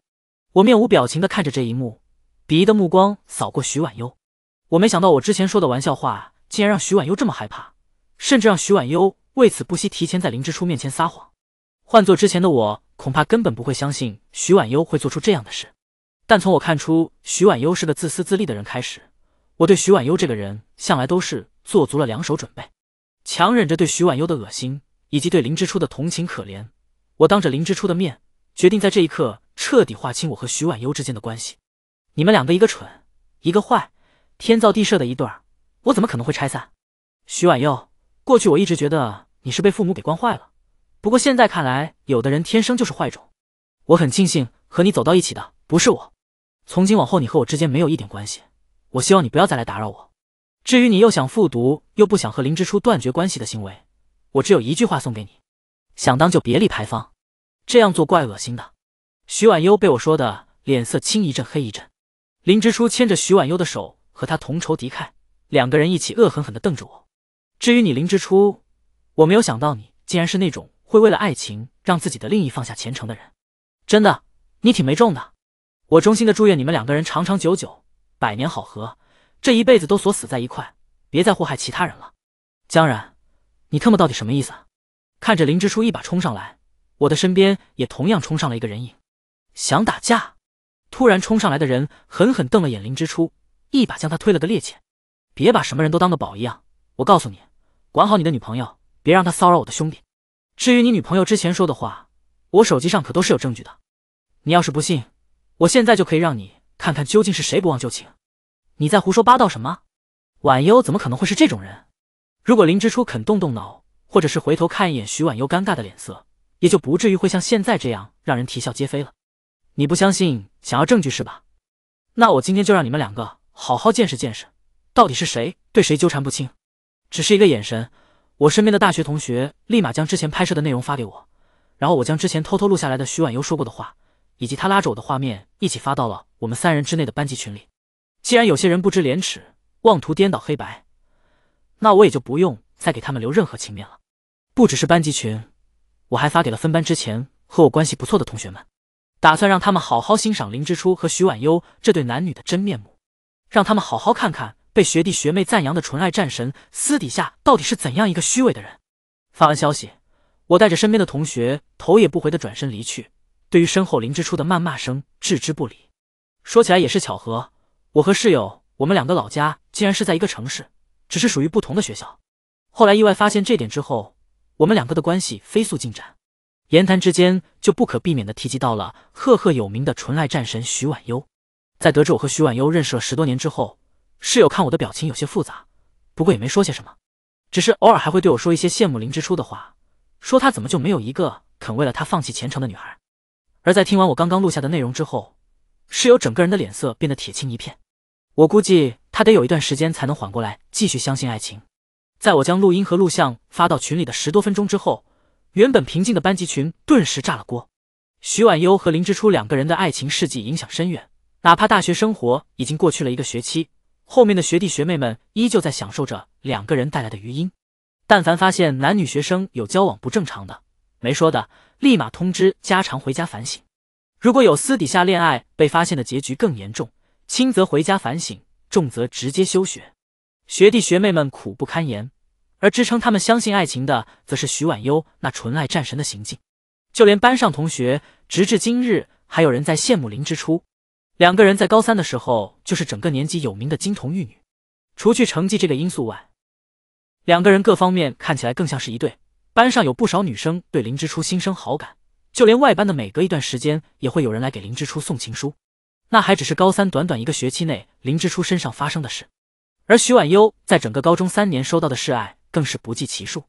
我面无表情地看着这一幕，鄙夷的目光扫过徐婉悠。我没想到我之前说的玩笑话，竟然让徐婉悠这么害怕。甚至让徐婉悠为此不惜提前在林之初面前撒谎，换做之前的我，恐怕根本不会相信徐婉悠会做出这样的事。但从我看出徐婉悠是个自私自利的人开始，我对徐婉悠这个人向来都是做足了两手准备，强忍着对徐婉悠的恶心以及对林之初的同情可怜，我当着林之初的面决定在这一刻彻底划清我和徐婉悠之间的关系。你们两个一个蠢，一个坏，天造地设的一对儿，我怎么可能会拆散？徐婉悠。过去我一直觉得你是被父母给惯坏了，不过现在看来，有的人天生就是坏种。我很庆幸和你走到一起的不是我，从今往后你和我之间没有一点关系。我希望你不要再来打扰我。至于你又想复读又不想和林之初断绝关系的行为，我只有一句话送给你：想当就别立牌坊，这样做怪恶心的。徐婉悠被我说的脸色青一阵黑一阵，林之初牵着徐婉悠的手和他同仇敌忾，两个人一起恶狠狠的瞪着我。至于你林之初，我没有想到你竟然是那种会为了爱情让自己的另一放下前程的人，真的，你挺没种的。我衷心的祝愿你们两个人长长久久，百年好合，这一辈子都锁死在一块，别再祸害其他人了。江然，你特么到底什么意思？看着林之初一把冲上来，我的身边也同样冲上了一个人影。想打架？突然冲上来的人狠狠瞪了眼林之初，一把将他推了个趔趄。别把什么人都当个宝一样，我告诉你。管好你的女朋友，别让她骚扰我的兄弟。至于你女朋友之前说的话，我手机上可都是有证据的。你要是不信，我现在就可以让你看看究竟是谁不忘旧情。你在胡说八道什么？婉悠怎么可能会是这种人？如果林之初肯动动脑，或者是回头看一眼徐婉悠尴尬的脸色，也就不至于会像现在这样让人啼笑皆非了。你不相信，想要证据是吧？那我今天就让你们两个好好见识见识，到底是谁对谁纠缠不清。只是一个眼神，我身边的大学同学立马将之前拍摄的内容发给我，然后我将之前偷偷录下来的徐婉悠说过的话，以及他拉着我的画面一起发到了我们三人之内的班级群里。既然有些人不知廉耻，妄图颠倒黑白，那我也就不用再给他们留任何情面了。不只是班级群，我还发给了分班之前和我关系不错的同学们，打算让他们好好欣赏林之初和徐婉悠这对男女的真面目，让他们好好看看。被学弟学妹赞扬的纯爱战神，私底下到底是怎样一个虚伪的人？发完消息，我带着身边的同学，头也不回的转身离去，对于身后林之初的谩骂声置之不理。说起来也是巧合，我和室友我们两个老家竟然是在一个城市，只是属于不同的学校。后来意外发现这点之后，我们两个的关系飞速进展，言谈之间就不可避免的提及到了赫赫有名的纯爱战神徐婉悠。在得知我和徐婉悠认识了十多年之后，室友看我的表情有些复杂，不过也没说些什么，只是偶尔还会对我说一些羡慕林之初的话，说他怎么就没有一个肯为了他放弃前程的女孩。而在听完我刚刚录下的内容之后，室友整个人的脸色变得铁青一片，我估计他得有一段时间才能缓过来，继续相信爱情。在我将录音和录像发到群里的十多分钟之后，原本平静的班级群顿时炸了锅。徐婉悠和林之初两个人的爱情事迹影响深远，哪怕大学生活已经过去了一个学期。后面的学弟学妹们依旧在享受着两个人带来的余音，但凡发现男女学生有交往不正常的，没说的，立马通知家长回家反省。如果有私底下恋爱被发现的，结局更严重，轻则回家反省，重则直接休学。学弟学妹们苦不堪言，而支撑他们相信爱情的，则是徐婉悠那纯爱战神的行径。就连班上同学，直至今日还有人在羡慕林之初。两个人在高三的时候，就是整个年级有名的金童玉女。除去成绩这个因素外，两个人各方面看起来更像是一对。班上有不少女生对林之初心生好感，就连外班的，每隔一段时间也会有人来给林之初送情书。那还只是高三短短一个学期内林之初身上发生的事。而徐婉悠在整个高中三年收到的示爱更是不计其数。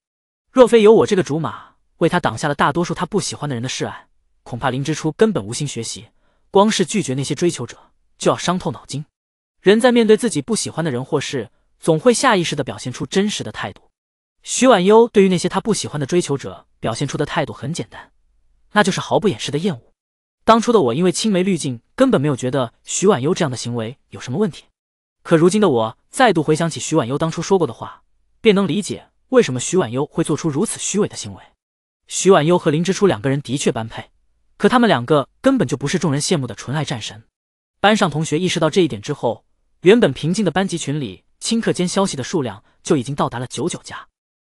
若非有我这个竹马为他挡下了大多数他不喜欢的人的示爱，恐怕林之初根本无心学习。光是拒绝那些追求者，就要伤透脑筋。人在面对自己不喜欢的人或事，总会下意识地表现出真实的态度。徐婉悠对于那些他不喜欢的追求者表现出的态度很简单，那就是毫不掩饰的厌恶。当初的我因为青梅滤镜，根本没有觉得徐婉悠这样的行为有什么问题。可如今的我再度回想起徐婉悠当初说过的话，便能理解为什么徐婉悠会做出如此虚伪的行为。徐婉悠和林之初两个人的确般配。可他们两个根本就不是众人羡慕的纯爱战神。班上同学意识到这一点之后，原本平静的班级群里，顷刻间消息的数量就已经到达了九九家。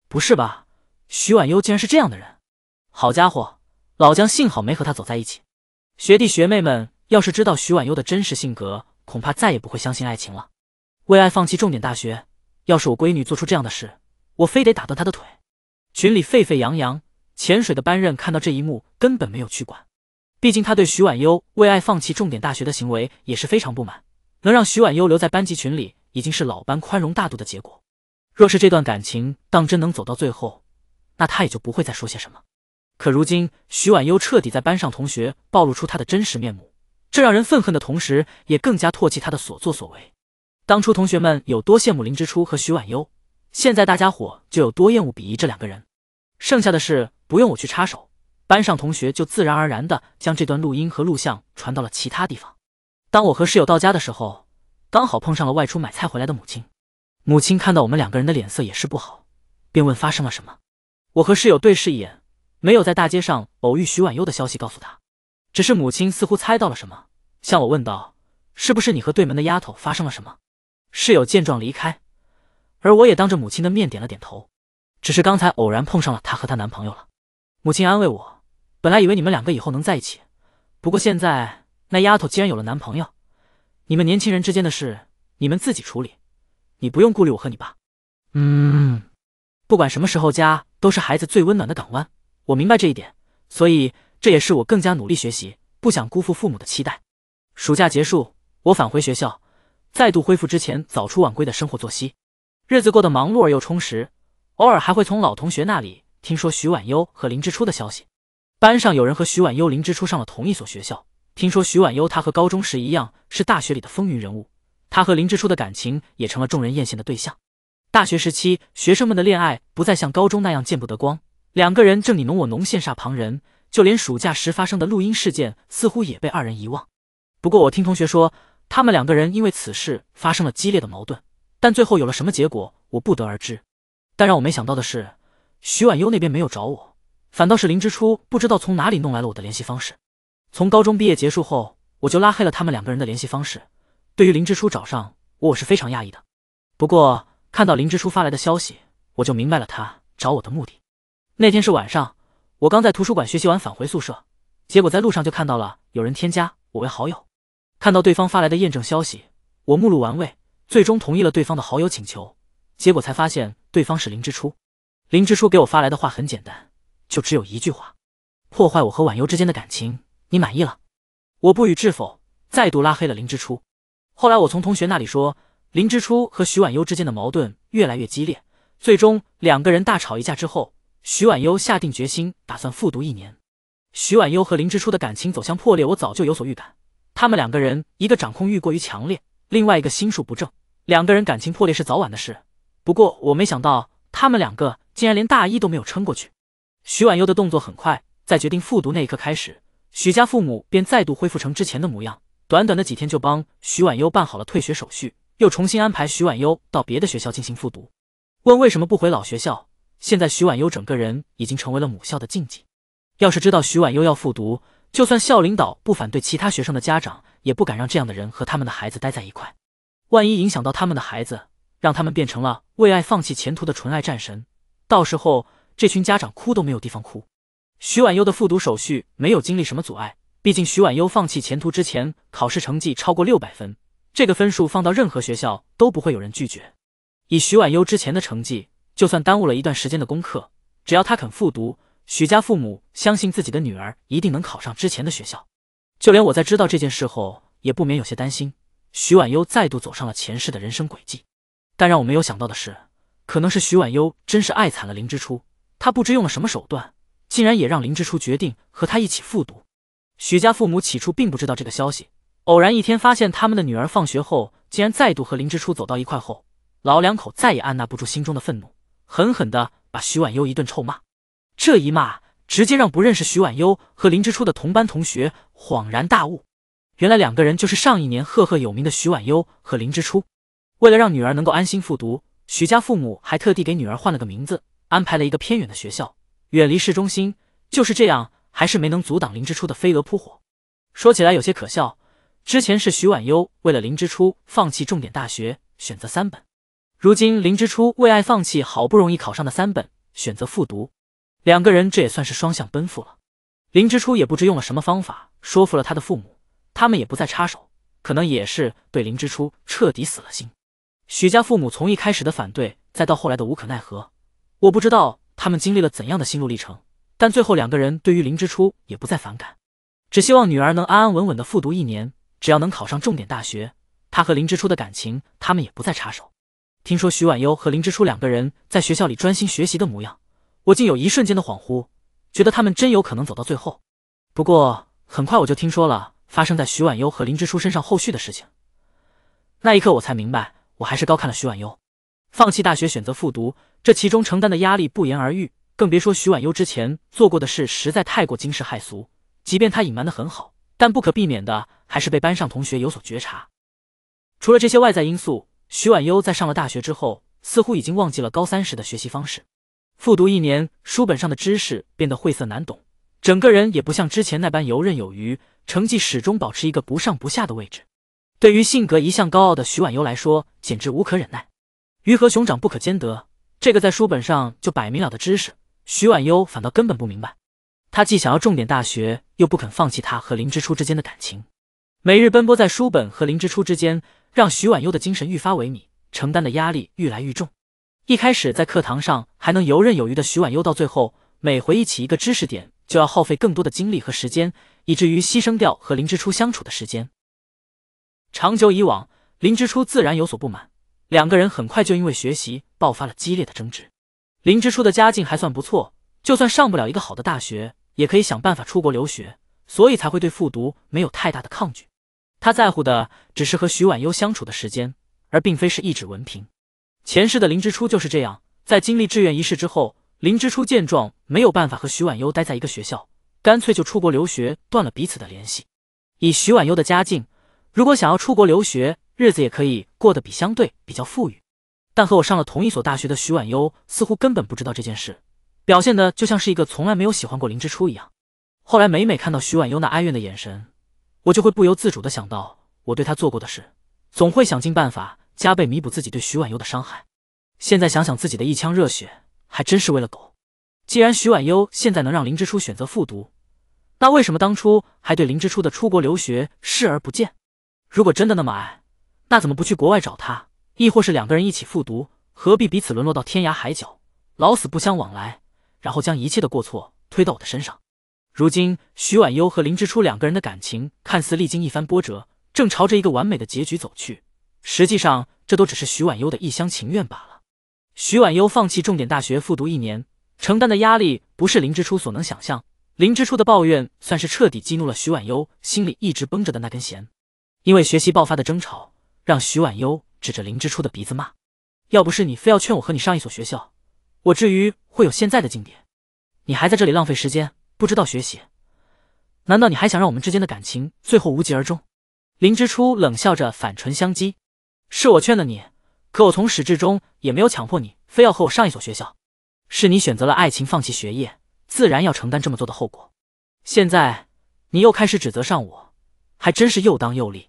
不是吧？徐婉悠竟然是这样的人！好家伙，老姜幸好没和他走在一起。学弟学妹们要是知道徐婉悠的真实性格，恐怕再也不会相信爱情了。为爱放弃重点大学，要是我闺女做出这样的事，我非得打断她的腿！群里沸沸扬扬，潜水的班任看到这一幕，根本没有去管。毕竟他对徐婉悠为爱放弃重点大学的行为也是非常不满，能让徐婉悠留在班级群里已经是老班宽容大度的结果。若是这段感情当真能走到最后，那他也就不会再说些什么。可如今徐婉悠彻底在班上同学暴露出他的真实面目，这让人愤恨的同时也更加唾弃他的所作所为。当初同学们有多羡慕林之初和徐婉悠，现在大家伙就有多厌恶鄙夷这两个人。剩下的事不用我去插手。班上同学就自然而然的将这段录音和录像传到了其他地方。当我和室友到家的时候，刚好碰上了外出买菜回来的母亲。母亲看到我们两个人的脸色也是不好，便问发生了什么。我和室友对视一眼，没有在大街上偶遇徐婉悠的消息告诉她。只是母亲似乎猜到了什么，向我问道：“是不是你和对门的丫头发生了什么？”室友见状离开，而我也当着母亲的面点了点头，只是刚才偶然碰上了她和她男朋友了。母亲安慰我。本来以为你们两个以后能在一起，不过现在那丫头既然有了男朋友，你们年轻人之间的事你们自己处理，你不用顾虑我和你爸。嗯，不管什么时候家都是孩子最温暖的港湾，我明白这一点，所以这也是我更加努力学习，不想辜负父母的期待。暑假结束，我返回学校，再度恢复之前早出晚归的生活作息，日子过得忙碌而又充实，偶尔还会从老同学那里听说徐婉悠和林之初的消息。班上有人和徐婉悠、林之初上了同一所学校。听说徐婉悠，她和高中时一样，是大学里的风云人物。她和林之初的感情也成了众人艳羡的对象。大学时期，学生们的恋爱不再像高中那样见不得光，两个人正你侬我侬，羡煞旁人。就连暑假时发生的录音事件，似乎也被二人遗忘。不过，我听同学说，他们两个人因为此事发生了激烈的矛盾，但最后有了什么结果，我不得而知。但让我没想到的是，徐婉悠那边没有找我。反倒是林之初不知道从哪里弄来了我的联系方式。从高中毕业结束后，我就拉黑了他们两个人的联系方式。对于林之初找上我，我是非常讶异的。不过看到林之初发来的消息，我就明白了他找我的目的。那天是晚上，我刚在图书馆学习完返回宿舍，结果在路上就看到了有人添加我为好友。看到对方发来的验证消息，我目露玩味，最终同意了对方的好友请求。结果才发现对方是林之初。林之初给我发来的话很简单。就只有一句话，破坏我和婉悠之间的感情，你满意了？我不予置否，再度拉黑了林之初。后来我从同学那里说，林之初和徐婉悠之间的矛盾越来越激烈，最终两个人大吵一架之后，徐婉悠下定决心打算复读一年。徐婉悠和林之初的感情走向破裂，我早就有所预感。他们两个人，一个掌控欲过于强烈，另外一个心术不正，两个人感情破裂是早晚的事。不过我没想到，他们两个竟然连大一都没有撑过去。徐婉悠的动作很快，在决定复读那一刻开始，许家父母便再度恢复成之前的模样。短短的几天就帮徐婉悠办好了退学手续，又重新安排徐婉悠到别的学校进行复读。问为什么不回老学校？现在徐婉悠整个人已经成为了母校的禁忌。要是知道徐婉悠要复读，就算校领导不反对，其他学生的家长也不敢让这样的人和他们的孩子待在一块，万一影响到他们的孩子，让他们变成了为爱放弃前途的纯爱战神，到时候。这群家长哭都没有地方哭。徐婉悠的复读手续没有经历什么阻碍，毕竟徐婉悠放弃前途之前，考试成绩超过六百分，这个分数放到任何学校都不会有人拒绝。以徐婉悠之前的成绩，就算耽误了一段时间的功课，只要她肯复读，许家父母相信自己的女儿一定能考上之前的学校。就连我在知道这件事后，也不免有些担心，徐婉悠再度走上了前世的人生轨迹。但让我没有想到的是，可能是徐婉悠真是爱惨了林之初。他不知用了什么手段，竟然也让林之初决定和他一起复读。许家父母起初并不知道这个消息，偶然一天发现他们的女儿放学后竟然再度和林之初走到一块后，老两口再也按捺不住心中的愤怒，狠狠地把徐婉悠一顿臭骂。这一骂直接让不认识徐婉悠和林之初的同班同学恍然大悟，原来两个人就是上一年赫赫有名的徐婉悠和林之初。为了让女儿能够安心复读，许家父母还特地给女儿换了个名字。安排了一个偏远的学校，远离市中心。就是这样，还是没能阻挡林之初的飞蛾扑火。说起来有些可笑，之前是徐婉悠为了林之初放弃重点大学，选择三本；如今林之初为爱放弃好不容易考上的三本，选择复读。两个人这也算是双向奔赴了。林之初也不知用了什么方法说服了他的父母，他们也不再插手，可能也是对林之初彻底死了心。许家父母从一开始的反对，再到后来的无可奈何。我不知道他们经历了怎样的心路历程，但最后两个人对于林之初也不再反感，只希望女儿能安安稳稳的复读一年，只要能考上重点大学，他和林之初的感情他们也不再插手。听说徐婉悠和林之初两个人在学校里专心学习的模样，我竟有一瞬间的恍惚，觉得他们真有可能走到最后。不过很快我就听说了发生在徐婉悠和林之初身上后续的事情，那一刻我才明白，我还是高看了徐婉悠。放弃大学，选择复读，这其中承担的压力不言而喻，更别说徐婉悠之前做过的事实在太过惊世骇俗。即便他隐瞒的很好，但不可避免的还是被班上同学有所觉察。除了这些外在因素，徐婉悠在上了大学之后，似乎已经忘记了高三时的学习方式。复读一年，书本上的知识变得晦涩难懂，整个人也不像之前那般游刃有余，成绩始终保持一个不上不下的位置。对于性格一向高傲的徐婉悠来说，简直无可忍耐。鱼和熊掌不可兼得，这个在书本上就摆明了的知识，徐婉悠反倒根本不明白。他既想要重点大学，又不肯放弃他和林之初之间的感情，每日奔波在书本和林之初之间，让徐婉悠的精神愈发萎靡，承担的压力愈来愈重。一开始在课堂上还能游刃有余的徐婉悠，到最后每回忆起一个知识点，就要耗费更多的精力和时间，以至于牺牲掉和林之初相处的时间。长久以往，林之初自然有所不满。两个人很快就因为学习爆发了激烈的争执。林之初的家境还算不错，就算上不了一个好的大学，也可以想办法出国留学，所以才会对复读没有太大的抗拒。他在乎的只是和徐婉悠相处的时间，而并非是一纸文凭。前世的林之初就是这样，在经历志愿一事之后，林之初见状没有办法和徐婉悠待在一个学校，干脆就出国留学，断了彼此的联系。以徐婉悠的家境。如果想要出国留学，日子也可以过得比相对比较富裕。但和我上了同一所大学的徐婉悠似乎根本不知道这件事，表现的就像是一个从来没有喜欢过林之初一样。后来每每看到徐婉悠那哀怨的眼神，我就会不由自主的想到我对他做过的事，总会想尽办法加倍弥补自己对徐婉悠的伤害。现在想想自己的一腔热血还真是为了狗。既然徐婉悠现在能让林之初选择复读，那为什么当初还对林之初的出国留学视而不见？如果真的那么爱，那怎么不去国外找他？亦或是两个人一起复读？何必彼此沦落到天涯海角，老死不相往来？然后将一切的过错推到我的身上？如今，徐婉悠和林之初两个人的感情看似历经一番波折，正朝着一个完美的结局走去，实际上这都只是徐婉悠的一厢情愿罢了。徐婉悠放弃重点大学复读一年，承担的压力不是林之初所能想象。林之初的抱怨算是彻底激怒了徐婉悠心里一直绷着的那根弦。因为学习爆发的争吵，让徐婉悠指着林之初的鼻子骂：“要不是你非要劝我和你上一所学校，我至于会有现在的境地？你还在这里浪费时间，不知道学习？难道你还想让我们之间的感情最后无疾而终？”林之初冷笑着反唇相讥：“是我劝的你，可我从始至终也没有强迫你非要和我上一所学校。是你选择了爱情，放弃学业，自然要承担这么做的后果。现在你又开始指责上我，还真是又当又立。”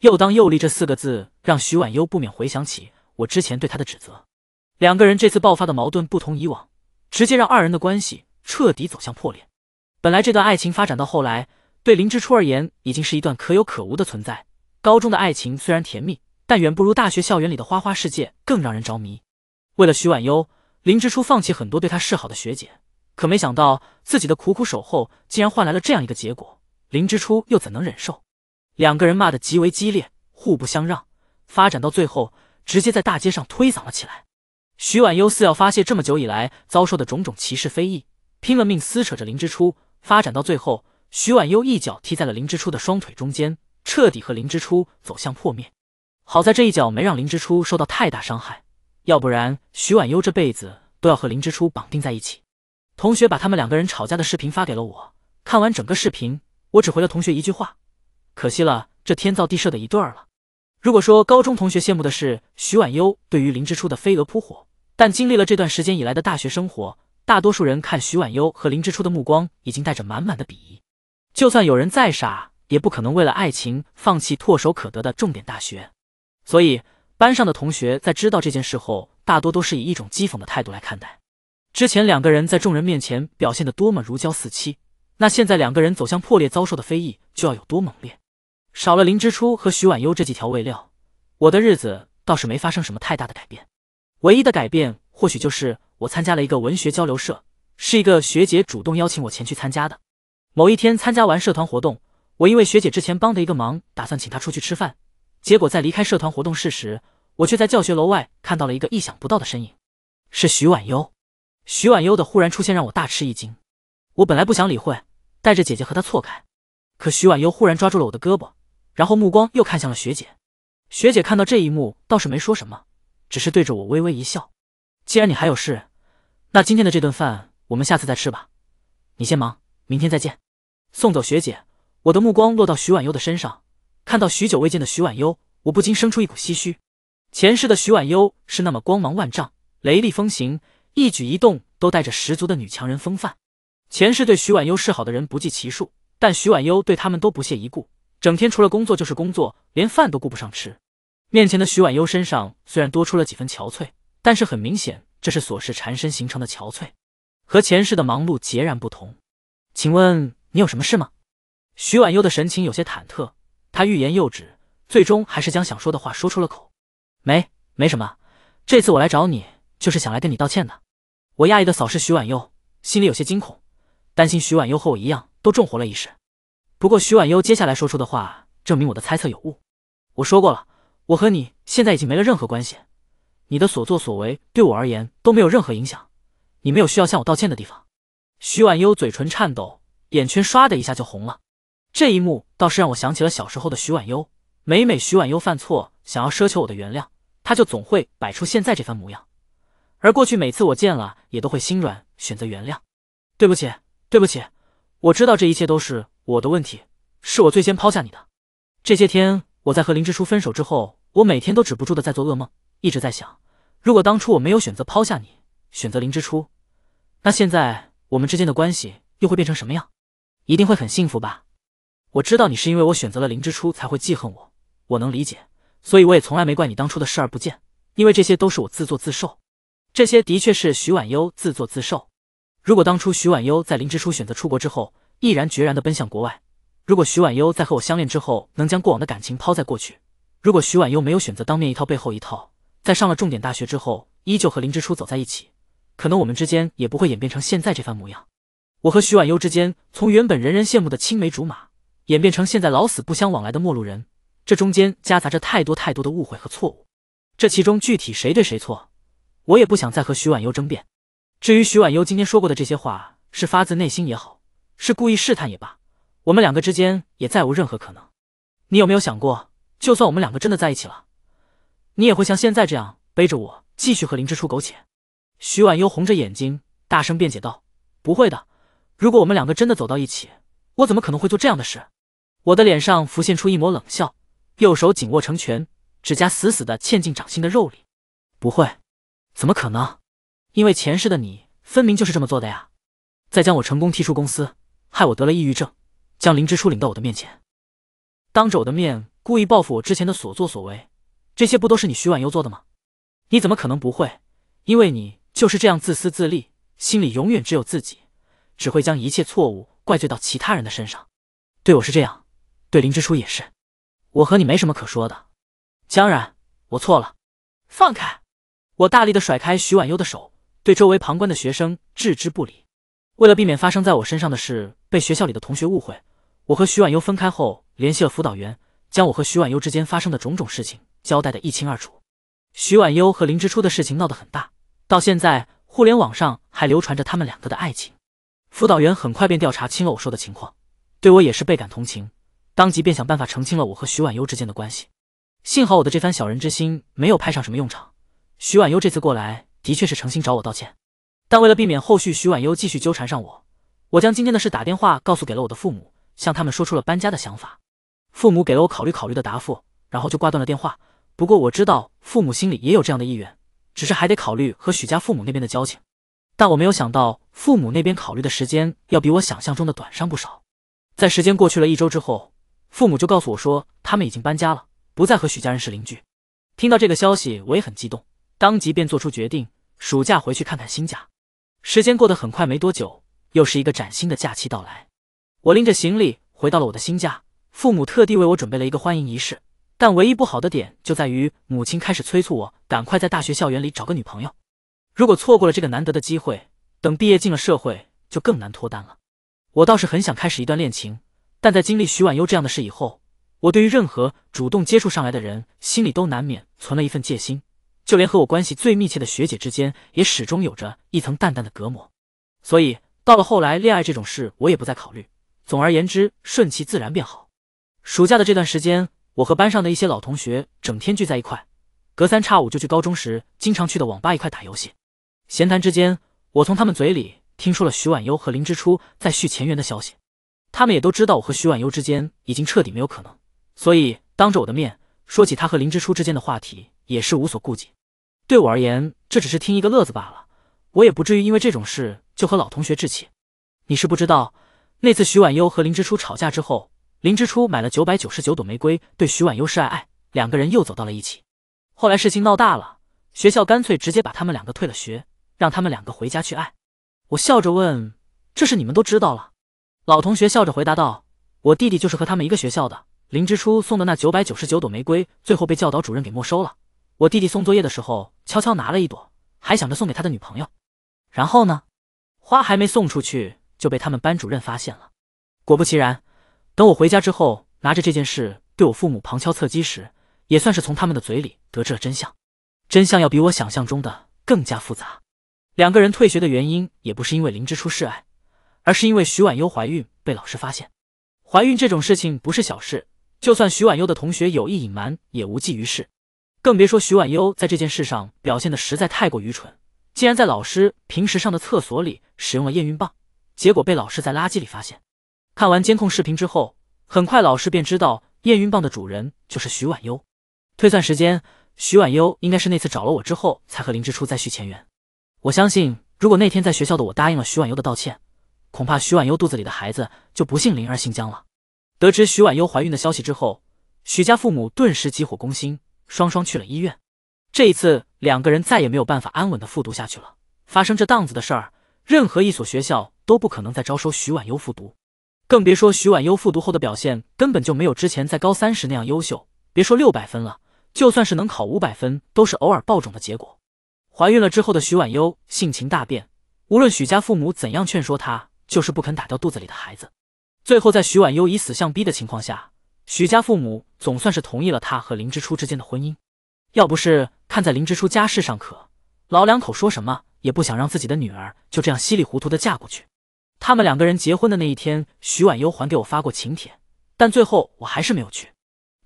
又当又立这四个字，让徐婉悠不免回想起我之前对她的指责。两个人这次爆发的矛盾不同以往，直接让二人的关系彻底走向破裂。本来这段爱情发展到后来，对林之初而言已经是一段可有可无的存在。高中的爱情虽然甜蜜，但远不如大学校园里的花花世界更让人着迷。为了徐婉悠，林之初放弃很多对他示好的学姐，可没想到自己的苦苦守候竟然换来了这样一个结果。林之初又怎能忍受？两个人骂得极为激烈，互不相让，发展到最后直接在大街上推搡了起来。徐婉悠似要发泄这么久以来遭受的种种歧视非议，拼了命撕扯着林之初。发展到最后，徐婉悠一脚踢在了林之初的双腿中间，彻底和林之初走向破灭。好在这一脚没让林之初受到太大伤害，要不然徐婉悠这辈子都要和林之初绑定在一起。同学把他们两个人吵架的视频发给了我，看完整个视频，我只回了同学一句话。可惜了，这天造地设的一对儿了。如果说高中同学羡慕的是徐婉悠对于林之初的飞蛾扑火，但经历了这段时间以来的大学生活，大多数人看徐婉悠和林之初的目光已经带着满满的鄙夷。就算有人再傻，也不可能为了爱情放弃唾手可得的重点大学。所以，班上的同学在知道这件事后，大多都是以一种讥讽的态度来看待。之前两个人在众人面前表现的多么如胶似漆，那现在两个人走向破裂，遭受的非议就要有多猛烈。少了林之初和徐婉悠这几条味料，我的日子倒是没发生什么太大的改变。唯一的改变，或许就是我参加了一个文学交流社，是一个学姐主动邀请我前去参加的。某一天参加完社团活动，我因为学姐之前帮的一个忙，打算请她出去吃饭。结果在离开社团活动室时，我却在教学楼外看到了一个意想不到的身影，是徐婉悠。徐婉悠的忽然出现让我大吃一惊。我本来不想理会，带着姐姐和她错开，可徐婉悠忽然抓住了我的胳膊。然后目光又看向了学姐，学姐看到这一幕倒是没说什么，只是对着我微微一笑。既然你还有事，那今天的这顿饭我们下次再吃吧。你先忙，明天再见。送走学姐，我的目光落到徐婉悠的身上，看到许久未见的徐婉悠，我不禁生出一股唏嘘。前世的徐婉悠是那么光芒万丈、雷厉风行，一举一动都带着十足的女强人风范。前世对徐婉悠示好的人不计其数，但徐婉悠对他们都不屑一顾。整天除了工作就是工作，连饭都顾不上吃。面前的徐婉悠身上虽然多出了几分憔悴，但是很明显这是琐事缠身形成的憔悴，和前世的忙碌截然不同。请问你有什么事吗？徐婉悠的神情有些忐忑，她欲言又止，最终还是将想说的话说出了口。没，没什么。这次我来找你，就是想来跟你道歉的。我讶异的扫视徐婉悠，心里有些惊恐，担心徐婉悠和我一样都重活了一世。不过，徐婉悠接下来说出的话，证明我的猜测有误。我说过了，我和你现在已经没了任何关系，你的所作所为对我而言都没有任何影响，你没有需要向我道歉的地方。徐婉悠嘴唇颤抖，眼圈唰的一下就红了。这一幕倒是让我想起了小时候的徐婉悠，每每徐婉悠犯错想要奢求我的原谅，他就总会摆出现在这番模样，而过去每次我见了也都会心软选择原谅。对不起，对不起，我知道这一切都是。我的问题是我最先抛下你的。这些天我在和林之初分手之后，我每天都止不住的在做噩梦，一直在想，如果当初我没有选择抛下你，选择林之初，那现在我们之间的关系又会变成什么样？一定会很幸福吧？我知道你是因为我选择了林之初才会记恨我，我能理解，所以我也从来没怪你当初的视而不见，因为这些都是我自作自受。这些的确是徐婉悠自作自受。如果当初徐婉悠在林之初选择出国之后，毅然决然地奔向国外。如果徐婉悠在和我相恋之后能将过往的感情抛在过去，如果徐婉悠没有选择当面一套背后一套，在上了重点大学之后依旧和林之初走在一起，可能我们之间也不会演变成现在这番模样。我和徐婉悠之间，从原本人人羡慕的青梅竹马，演变成现在老死不相往来的陌路人，这中间夹杂着太多太多的误会和错误。这其中具体谁对谁错，我也不想再和徐婉悠争辩。至于徐婉悠今天说过的这些话，是发自内心也好。是故意试探也罢，我们两个之间也再无任何可能。你有没有想过，就算我们两个真的在一起了，你也会像现在这样背着我继续和林之初苟且？徐婉悠红着眼睛大声辩解道：“不会的，如果我们两个真的走到一起，我怎么可能会做这样的事？”我的脸上浮现出一抹冷笑，右手紧握成拳，指甲死死的嵌进掌心的肉里。不会，怎么可能？因为前世的你分明就是这么做的呀！再将我成功踢出公司。害我得了抑郁症，将林之初领到我的面前，当着我的面故意报复我之前的所作所为，这些不都是你徐婉悠做的吗？你怎么可能不会？因为你就是这样自私自利，心里永远只有自己，只会将一切错误怪罪到其他人的身上，对我是这样，对林之初也是。我和你没什么可说的，江然，我错了，放开！我大力的甩开徐婉悠的手，对周围旁观的学生置之不理。为了避免发生在我身上的事被学校里的同学误会，我和徐婉悠分开后，联系了辅导员，将我和徐婉悠之间发生的种种事情交代得一清二楚。徐婉悠和林之初的事情闹得很大，到现在互联网上还流传着他们两个的爱情。辅导员很快便调查清了我说的情况，对我也是倍感同情，当即便想办法澄清了我和徐婉悠之间的关系。幸好我的这番小人之心没有派上什么用场，徐婉悠这次过来的确是诚心找我道歉。但为了避免后续徐婉悠继续纠缠上我，我将今天的事打电话告诉给了我的父母，向他们说出了搬家的想法。父母给了我考虑考虑的答复，然后就挂断了电话。不过我知道父母心里也有这样的意愿，只是还得考虑和许家父母那边的交情。但我没有想到父母那边考虑的时间要比我想象中的短上不少。在时间过去了一周之后，父母就告诉我说他们已经搬家了，不再和许家人是邻居。听到这个消息，我也很激动，当即便做出决定，暑假回去看看新家。时间过得很快，没多久，又是一个崭新的假期到来。我拎着行李回到了我的新家，父母特地为我准备了一个欢迎仪式。但唯一不好的点就在于，母亲开始催促我赶快在大学校园里找个女朋友。如果错过了这个难得的机会，等毕业进了社会就更难脱单了。我倒是很想开始一段恋情，但在经历徐婉悠这样的事以后，我对于任何主动接触上来的人心里都难免存了一份戒心。就连和我关系最密切的学姐之间，也始终有着一层淡淡的隔膜，所以到了后来，恋爱这种事我也不再考虑。总而言之，顺其自然便好。暑假的这段时间，我和班上的一些老同学整天聚在一块，隔三差五就去高中时经常去的网吧一块打游戏。闲谈之间，我从他们嘴里听说了徐婉悠和林之初在续前缘的消息。他们也都知道我和徐婉悠之间已经彻底没有可能，所以当着我的面说起他和林之初之间的话题，也是无所顾忌。对我而言，这只是听一个乐子罢了。我也不至于因为这种事就和老同学置气。你是不知道，那次徐婉悠和林之初吵架之后，林之初买了九百九十九朵玫瑰，对徐婉悠示爱，爱两个人又走到了一起。后来事情闹大了，学校干脆直接把他们两个退了学，让他们两个回家去爱。我笑着问：“这事你们都知道了？”老同学笑着回答道：“我弟弟就是和他们一个学校的，林之初送的那九百九十九朵玫瑰，最后被教导主任给没收了。”我弟弟送作业的时候，悄悄拿了一朵，还想着送给他的女朋友。然后呢，花还没送出去就被他们班主任发现了。果不其然，等我回家之后，拿着这件事对我父母旁敲侧击时，也算是从他们的嘴里得知了真相。真相要比我想象中的更加复杂。两个人退学的原因也不是因为林之初示爱，而是因为徐婉悠怀孕被老师发现。怀孕这种事情不是小事，就算徐婉悠的同学有意隐瞒，也无济于事。更别说徐婉悠在这件事上表现的实在太过愚蠢，竟然在老师平时上的厕所里使用了验孕棒，结果被老师在垃圾里发现。看完监控视频之后，很快老师便知道验孕棒的主人就是徐婉悠。推算时间，徐婉悠应该是那次找了我之后，才和林之初再续前缘。我相信，如果那天在学校的我答应了徐婉悠的道歉，恐怕徐婉悠肚子里的孩子就不姓林而姓江了。得知徐婉悠怀孕的消息之后，许家父母顿时急火攻心。双双去了医院，这一次两个人再也没有办法安稳的复读下去了。发生这档子的事儿，任何一所学校都不可能再招收徐婉悠复读，更别说徐婉悠复读后的表现根本就没有之前在高三时那样优秀。别说六百分了，就算是能考五百分，都是偶尔爆种的结果。怀孕了之后的徐婉悠性情大变，无论许家父母怎样劝说她，就是不肯打掉肚子里的孩子。最后在徐婉悠以死相逼的情况下。许家父母总算是同意了他和林之初之间的婚姻。要不是看在林之初家世尚可老两口说什么也不想让自己的女儿就这样稀里糊涂的嫁过去。他们两个人结婚的那一天，徐婉悠还给我发过请帖，但最后我还是没有去。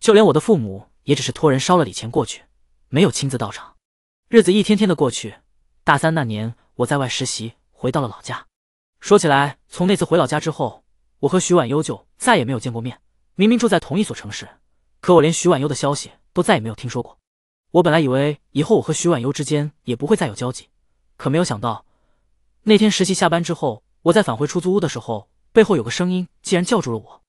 就连我的父母也只是托人捎了礼钱过去，没有亲自到场。日子一天天的过去，大三那年，我在外实习，回到了老家。说起来，从那次回老家之后，我和徐婉悠就再也没有见过面。明明住在同一所城市，可我连徐婉悠的消息都再也没有听说过。我本来以为以后我和徐婉悠之间也不会再有交集，可没有想到，那天实习下班之后，我在返回出租屋的时候，背后有个声音竟然叫住了我。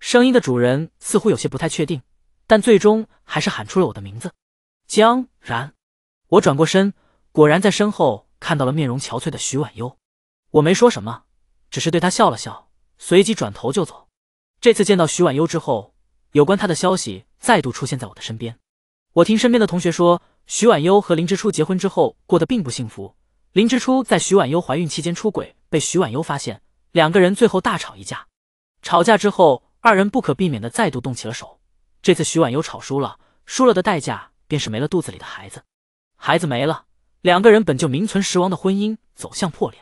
声音的主人似乎有些不太确定，但最终还是喊出了我的名字——江然。我转过身，果然在身后看到了面容憔悴的徐婉悠。我没说什么，只是对他笑了笑，随即转头就走。这次见到徐婉悠之后，有关她的消息再度出现在我的身边。我听身边的同学说，徐婉悠和林之初结婚之后过得并不幸福。林之初在徐婉悠怀孕期间出轨，被徐婉悠发现，两个人最后大吵一架。吵架之后，二人不可避免的再度动起了手。这次徐婉悠吵输了，输了的代价便是没了肚子里的孩子。孩子没了，两个人本就名存实亡的婚姻走向破裂。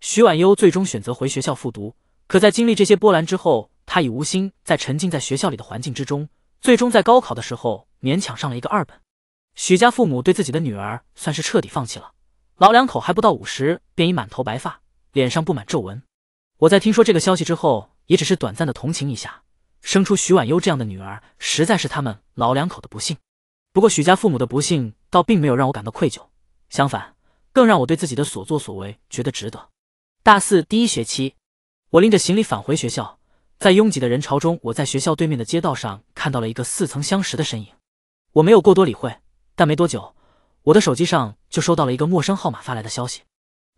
徐婉悠最终选择回学校复读，可在经历这些波澜之后。他已无心再沉浸在学校里的环境之中，最终在高考的时候勉强上了一个二本。许家父母对自己的女儿算是彻底放弃了，老两口还不到五十便已满头白发，脸上布满皱纹。我在听说这个消息之后，也只是短暂的同情一下，生出许婉悠这样的女儿，实在是他们老两口的不幸。不过许家父母的不幸倒并没有让我感到愧疚，相反，更让我对自己的所作所为觉得值得。大四第一学期，我拎着行李返回学校。在拥挤的人潮中，我在学校对面的街道上看到了一个似曾相识的身影。我没有过多理会，但没多久，我的手机上就收到了一个陌生号码发来的消息：“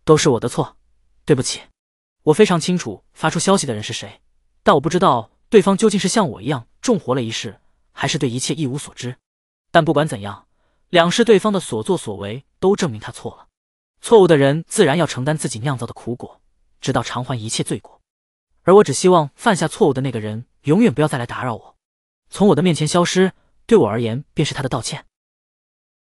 都是我的错，对不起。”我非常清楚发出消息的人是谁，但我不知道对方究竟是像我一样重活了一世，还是对一切一无所知。但不管怎样，两世对方的所作所为都证明他错了。错误的人自然要承担自己酿造的苦果，直到偿还一切罪过。而我只希望犯下错误的那个人永远不要再来打扰我，从我的面前消失，对我而言便是他的道歉。